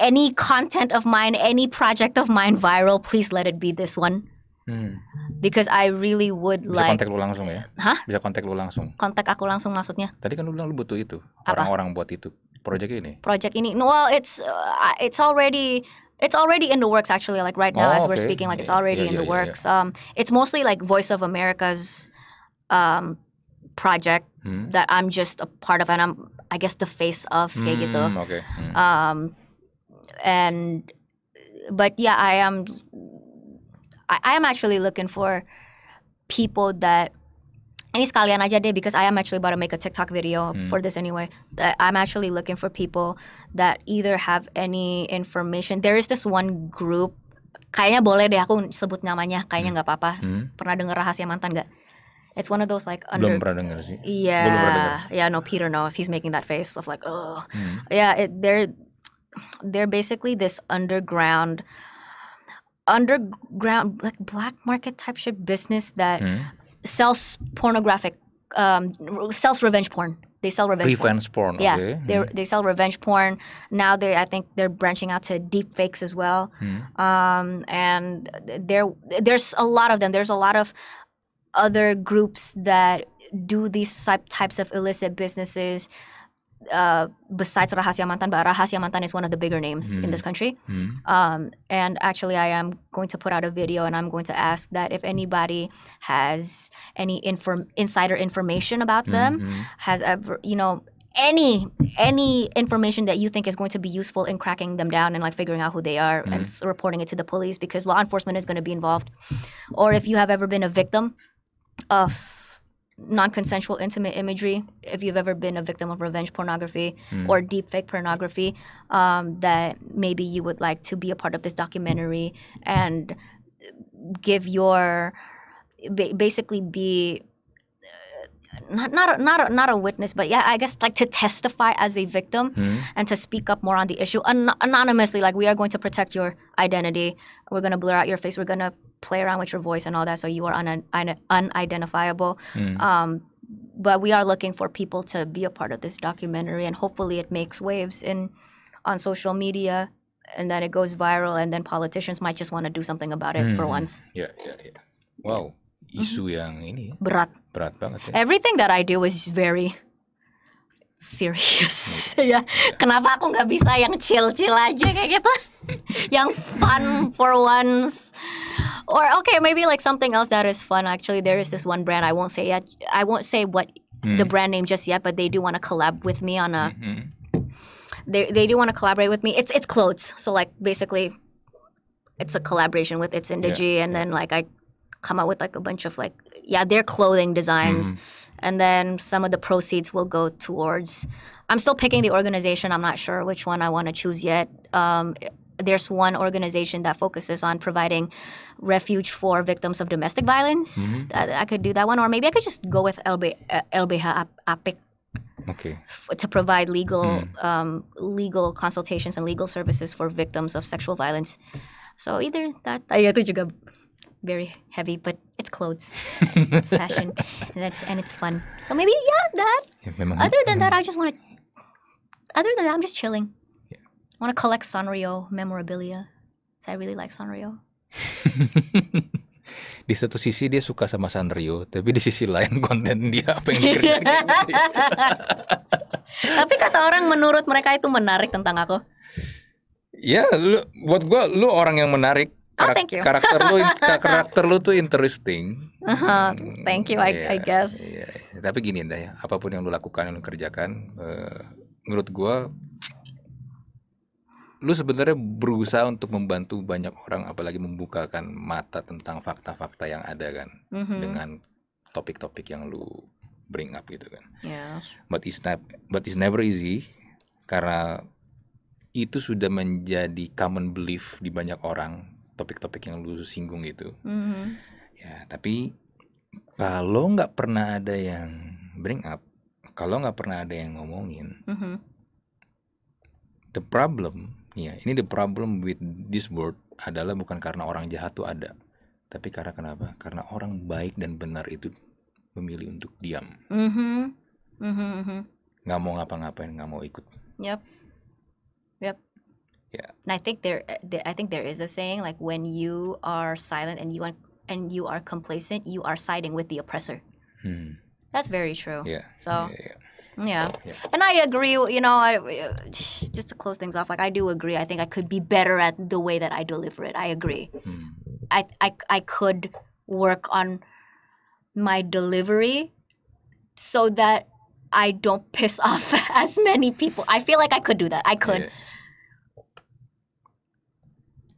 any content of mine, any project of mine viral, please let it be this one. Hmm. Because I really would Bisa like kontak lu langsung ya? Hah? Bisa kontak lu langsung. Kontak aku langsung maksudnya. Tadi kan lu bilang lu butuh itu. Orang-orang buat itu. Project ini. Project ini. well, it's uh, it's already it's already in the works, actually. Like right now, oh, as okay. we're speaking, like yeah, it's already yeah, in the works. Um, it's mostly like Voice of America's um, project hmm? that I'm just a part of, and I'm I guess the face of mm, Okay. Hmm. Um, and but yeah, I am. I, I am actually looking for people that ini sekalian aja deh because I am actually about to make a TikTok video hmm. for this anyway. That I'm actually looking for people that either have any information. There is this one group kayaknya boleh deh aku sebut namanya kayaknya hmm. nggak hmm. apa-apa. Hmm. Pernah dengar rahasia mantan nggak? It's one of those like under. Belum pernah dengar sih. Iya. Yeah, yeah, no Peter knows. He's making that face of like, oh. Hmm. Yeah, it, they're they're basically this underground underground like black market type shit business that hmm. sells pornographic, um, sells revenge porn. They sell revenge, revenge porn. porn. Yeah, okay. they mm. they sell revenge porn. Now they, I think they're branching out to deep fakes as well. Mm. Um, and there, there's a lot of them. There's a lot of other groups that do these types of illicit businesses uh, besides Rahasia Mantan, but Rahasia Mantan is one of the bigger names mm. in this hmm. country. Mm. Um, and actually, I am going to put out a video and I'm going to ask that if anybody has any inform- insider information about mm-hmm. them, hmm. has ever, you know, any any information that you think is going to be useful in cracking them down and like figuring out who they are mm-hmm. and hmm. reporting it to the police because law enforcement is going to be involved or if you have ever been a victim of non-consensual intimate imagery if you've ever been a victim of revenge pornography mm. or deep fake pornography um, that maybe you would like to be a part of this documentary and give your basically be not not a, not a, not a witness, but yeah, I guess like to testify as a victim mm-hmm. and to speak up more on the issue An- anonymously. Like we are going to protect your identity. We're gonna blur out your face. We're gonna play around with your voice and all that, so you are un- un- unidentifiable. Mm-hmm. Um, but we are looking for people to be a part of this documentary, and hopefully, it makes waves in on social media, and then it goes viral, and then politicians might just want to do something about it mm-hmm. for hmm. once. Yeah, yeah, yeah. Wow isu mm-hmm. yang ini ya. berat berat banget ya. everything that I do is very serious ya yeah. kenapa aku nggak bisa yang chill chill aja kayak gitu yang fun for once or okay maybe like something else that is fun actually there is this one brand I won't say yet I won't say what mm. the brand name just yet but they do want to collab with me on a mm-hmm. they they do want to collaborate with me it's it's clothes so like basically it's a collaboration with its Indigi yeah, and yeah. then like I come out with like a bunch of like yeah their clothing designs mm. and then some of the proceeds will go towards i'm still picking the organization i'm not sure which one i want to choose yet um, there's one organization that focuses on providing refuge for victims of domestic violence mm-hmm. I, I, could do that one or maybe i could just go with LB, uh, lbh apic okay. F- to provide legal mm. um, legal consultations and legal services for victims of sexual violence so either that uh, yeah, itu juga very heavy, but it's clothes, it's fashion, and it's and it's fun. So maybe yeah, that. Yeah, other than that, I just want to. Other than that, I'm just chilling. Yeah. I want to collect Sanrio memorabilia. Cause I really like Sanrio. di satu sisi dia suka sama Sanrio, tapi di sisi lain konten dia apa yang dikerjain. tapi kata orang menurut mereka itu menarik tentang aku. Ya, lu, buat gue, lu orang yang menarik kar- oh, thank you. karakter lu karakter lu tuh interesting. Uh-huh. Hmm, thank you, I, yeah, I guess. Yeah. Tapi gini deh, ya, apapun yang lu lakukan yang lu kerjakan, uh, menurut gua lu sebenarnya berusaha untuk membantu banyak orang, apalagi membukakan mata tentang fakta-fakta yang ada kan, mm-hmm. dengan topik-topik yang lu bring up gitu kan. Yeah. But it's not, but it's never easy karena itu sudah menjadi common belief di banyak orang topik-topik yang lu singgung itu mm-hmm. ya tapi kalau nggak pernah ada yang bring up kalau nggak pernah ada yang ngomongin mm-hmm. the problem ya ini the problem with this world adalah bukan karena orang jahat tuh ada tapi karena kenapa karena orang baik dan benar itu memilih untuk diam mm-hmm. Mm-hmm. mm-hmm. nggak mau ngapa-ngapain nggak mau ikut yep yep Yeah. And I think there, eh, I think there is a saying like when you are silent and you are and you are complacent, you are siding with the oppressor. Hmm. That's very true. Yeah. So. Yeah, yeah. yeah. yeah. and I agree. You know, I, eh, just to close things off, like I do agree. I think I could be better at the way that I deliver it. I agree. Hmm. I, I I could work on my delivery so that I don't piss off as many people. I feel like I could do that. I could. Yeah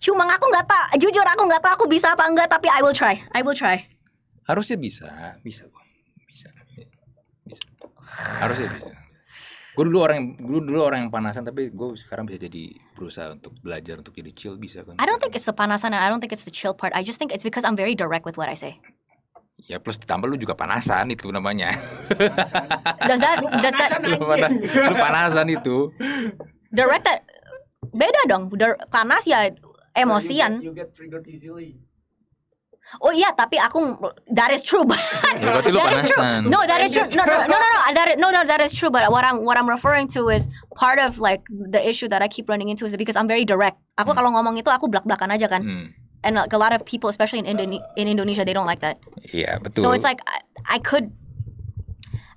Cuma aku nggak tahu, jujur aku nggak tahu aku bisa apa enggak, tapi I will try. I will try. Harusnya bisa, bisa kok. Bisa. Bisa. Harusnya bisa. Gue dulu orang yang dulu dulu orang yang panasan tapi gue sekarang bisa jadi berusaha untuk belajar untuk jadi chill bisa kan. I don't think it's the panasan and I don't think it's the chill part. I just think it's because I'm very direct with what I say. Ya plus ditambah lu juga panasan itu namanya. does that, does that, lu, panasan, lu panasan itu. Direct that, beda dong. panas ya emosian. You get, you get triggered easily. Oh iya, tapi aku that is true. But ya, berarti lu No, that is true. No, no, no, no, no, that is, no, no, that is true. But what I'm what I'm referring to is part of like the issue that I keep running into is because I'm very direct. Aku hmm. kalau ngomong itu aku blak-blakan aja kan. Hmm. And like a lot of people, especially in Indone in Indonesia, they don't like that. yeah, betul. So it's like I, I could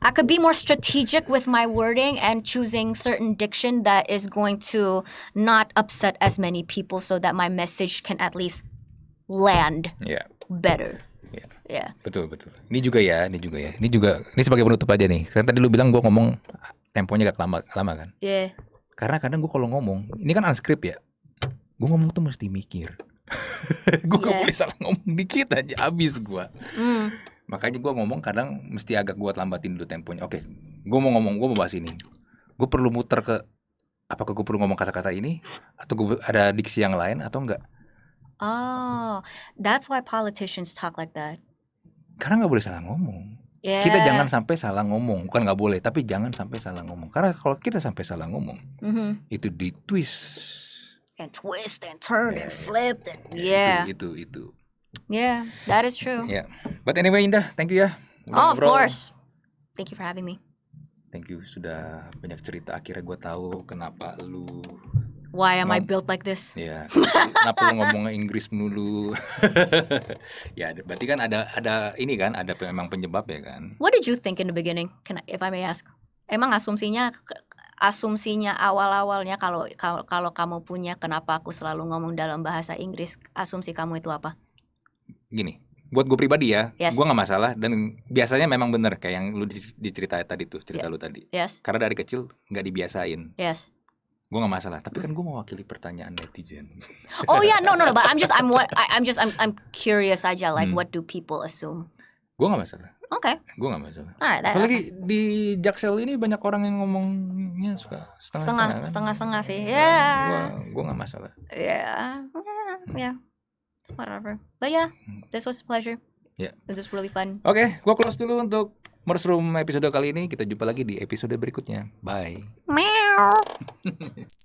I could be more strategic with my wording and choosing certain diction that is going to not upset as many people so that my message can at least land yeah. better. Yeah. yeah. Betul betul. Ini juga ya, ini juga ya. Ini juga ini sebagai penutup aja nih. Karena tadi lu bilang gue ngomong temponya gak lama lama kan? Iya. Yeah. Karena kadang gue kalau ngomong, ini kan unscript ya. Gue ngomong tuh mesti mikir. gue yeah. gak boleh salah ngomong dikit aja habis gue. Mm makanya gue ngomong kadang mesti agak gue lambatin dulu temponya oke gue mau ngomong gue mau bahas ini gue perlu muter ke apakah gue perlu ngomong kata-kata ini atau gue ada diksi yang lain atau enggak oh that's why politicians talk like that karena nggak boleh salah ngomong Yeah. Kita jangan sampai salah ngomong, bukan nggak boleh, tapi jangan sampai salah ngomong. Karena kalau kita sampai salah ngomong, mm -hmm. itu di twist. And twist and turn yeah, and flip and yeah. yeah. Itu, itu itu. Yeah, that is true. Yeah. But anyway, Indah, thank you ya. Udah oh, of course. Thank you for having me. Thank you sudah banyak cerita. Akhirnya gue tahu kenapa lu Why am I built like this? Ya, yeah. kenapa lu ngomong Inggris dulu? ya, berarti kan ada ada ini kan, ada memang penyebab ya kan. What did you think in the beginning? Can I, if I may ask? Emang asumsinya asumsinya awal-awalnya kalau kalau kamu punya kenapa aku selalu ngomong dalam bahasa Inggris, asumsi kamu itu apa? gini buat gue pribadi ya yes. gue nggak masalah dan biasanya memang bener kayak yang lu diceritain tadi tuh cerita yeah. lu tadi yes. karena dari kecil nggak dibiasain yes gue nggak masalah tapi kan mm. gue mewakili pertanyaan netizen oh ya yeah. no no no but I'm just I'm what I'm just I'm I'm curious aja like hmm. what do people assume gue nggak masalah Oke. Okay. Gue gak masalah. Alright, Apalagi di Jaksel ini banyak orang yang ngomongnya suka setengah-setengah. Kan? Setengah-setengah kan? sih. Ya. Yeah. Gue gak masalah. Ya. Yeah. Ya. Yeah. Yeah. Hmm whatever. But yeah, mm-hmm. this was a pleasure. Yeah. It was really fun. Oke, okay, gua close dulu untuk Mushroom episode kali ini. Kita jumpa lagi di episode berikutnya. Bye. Meow.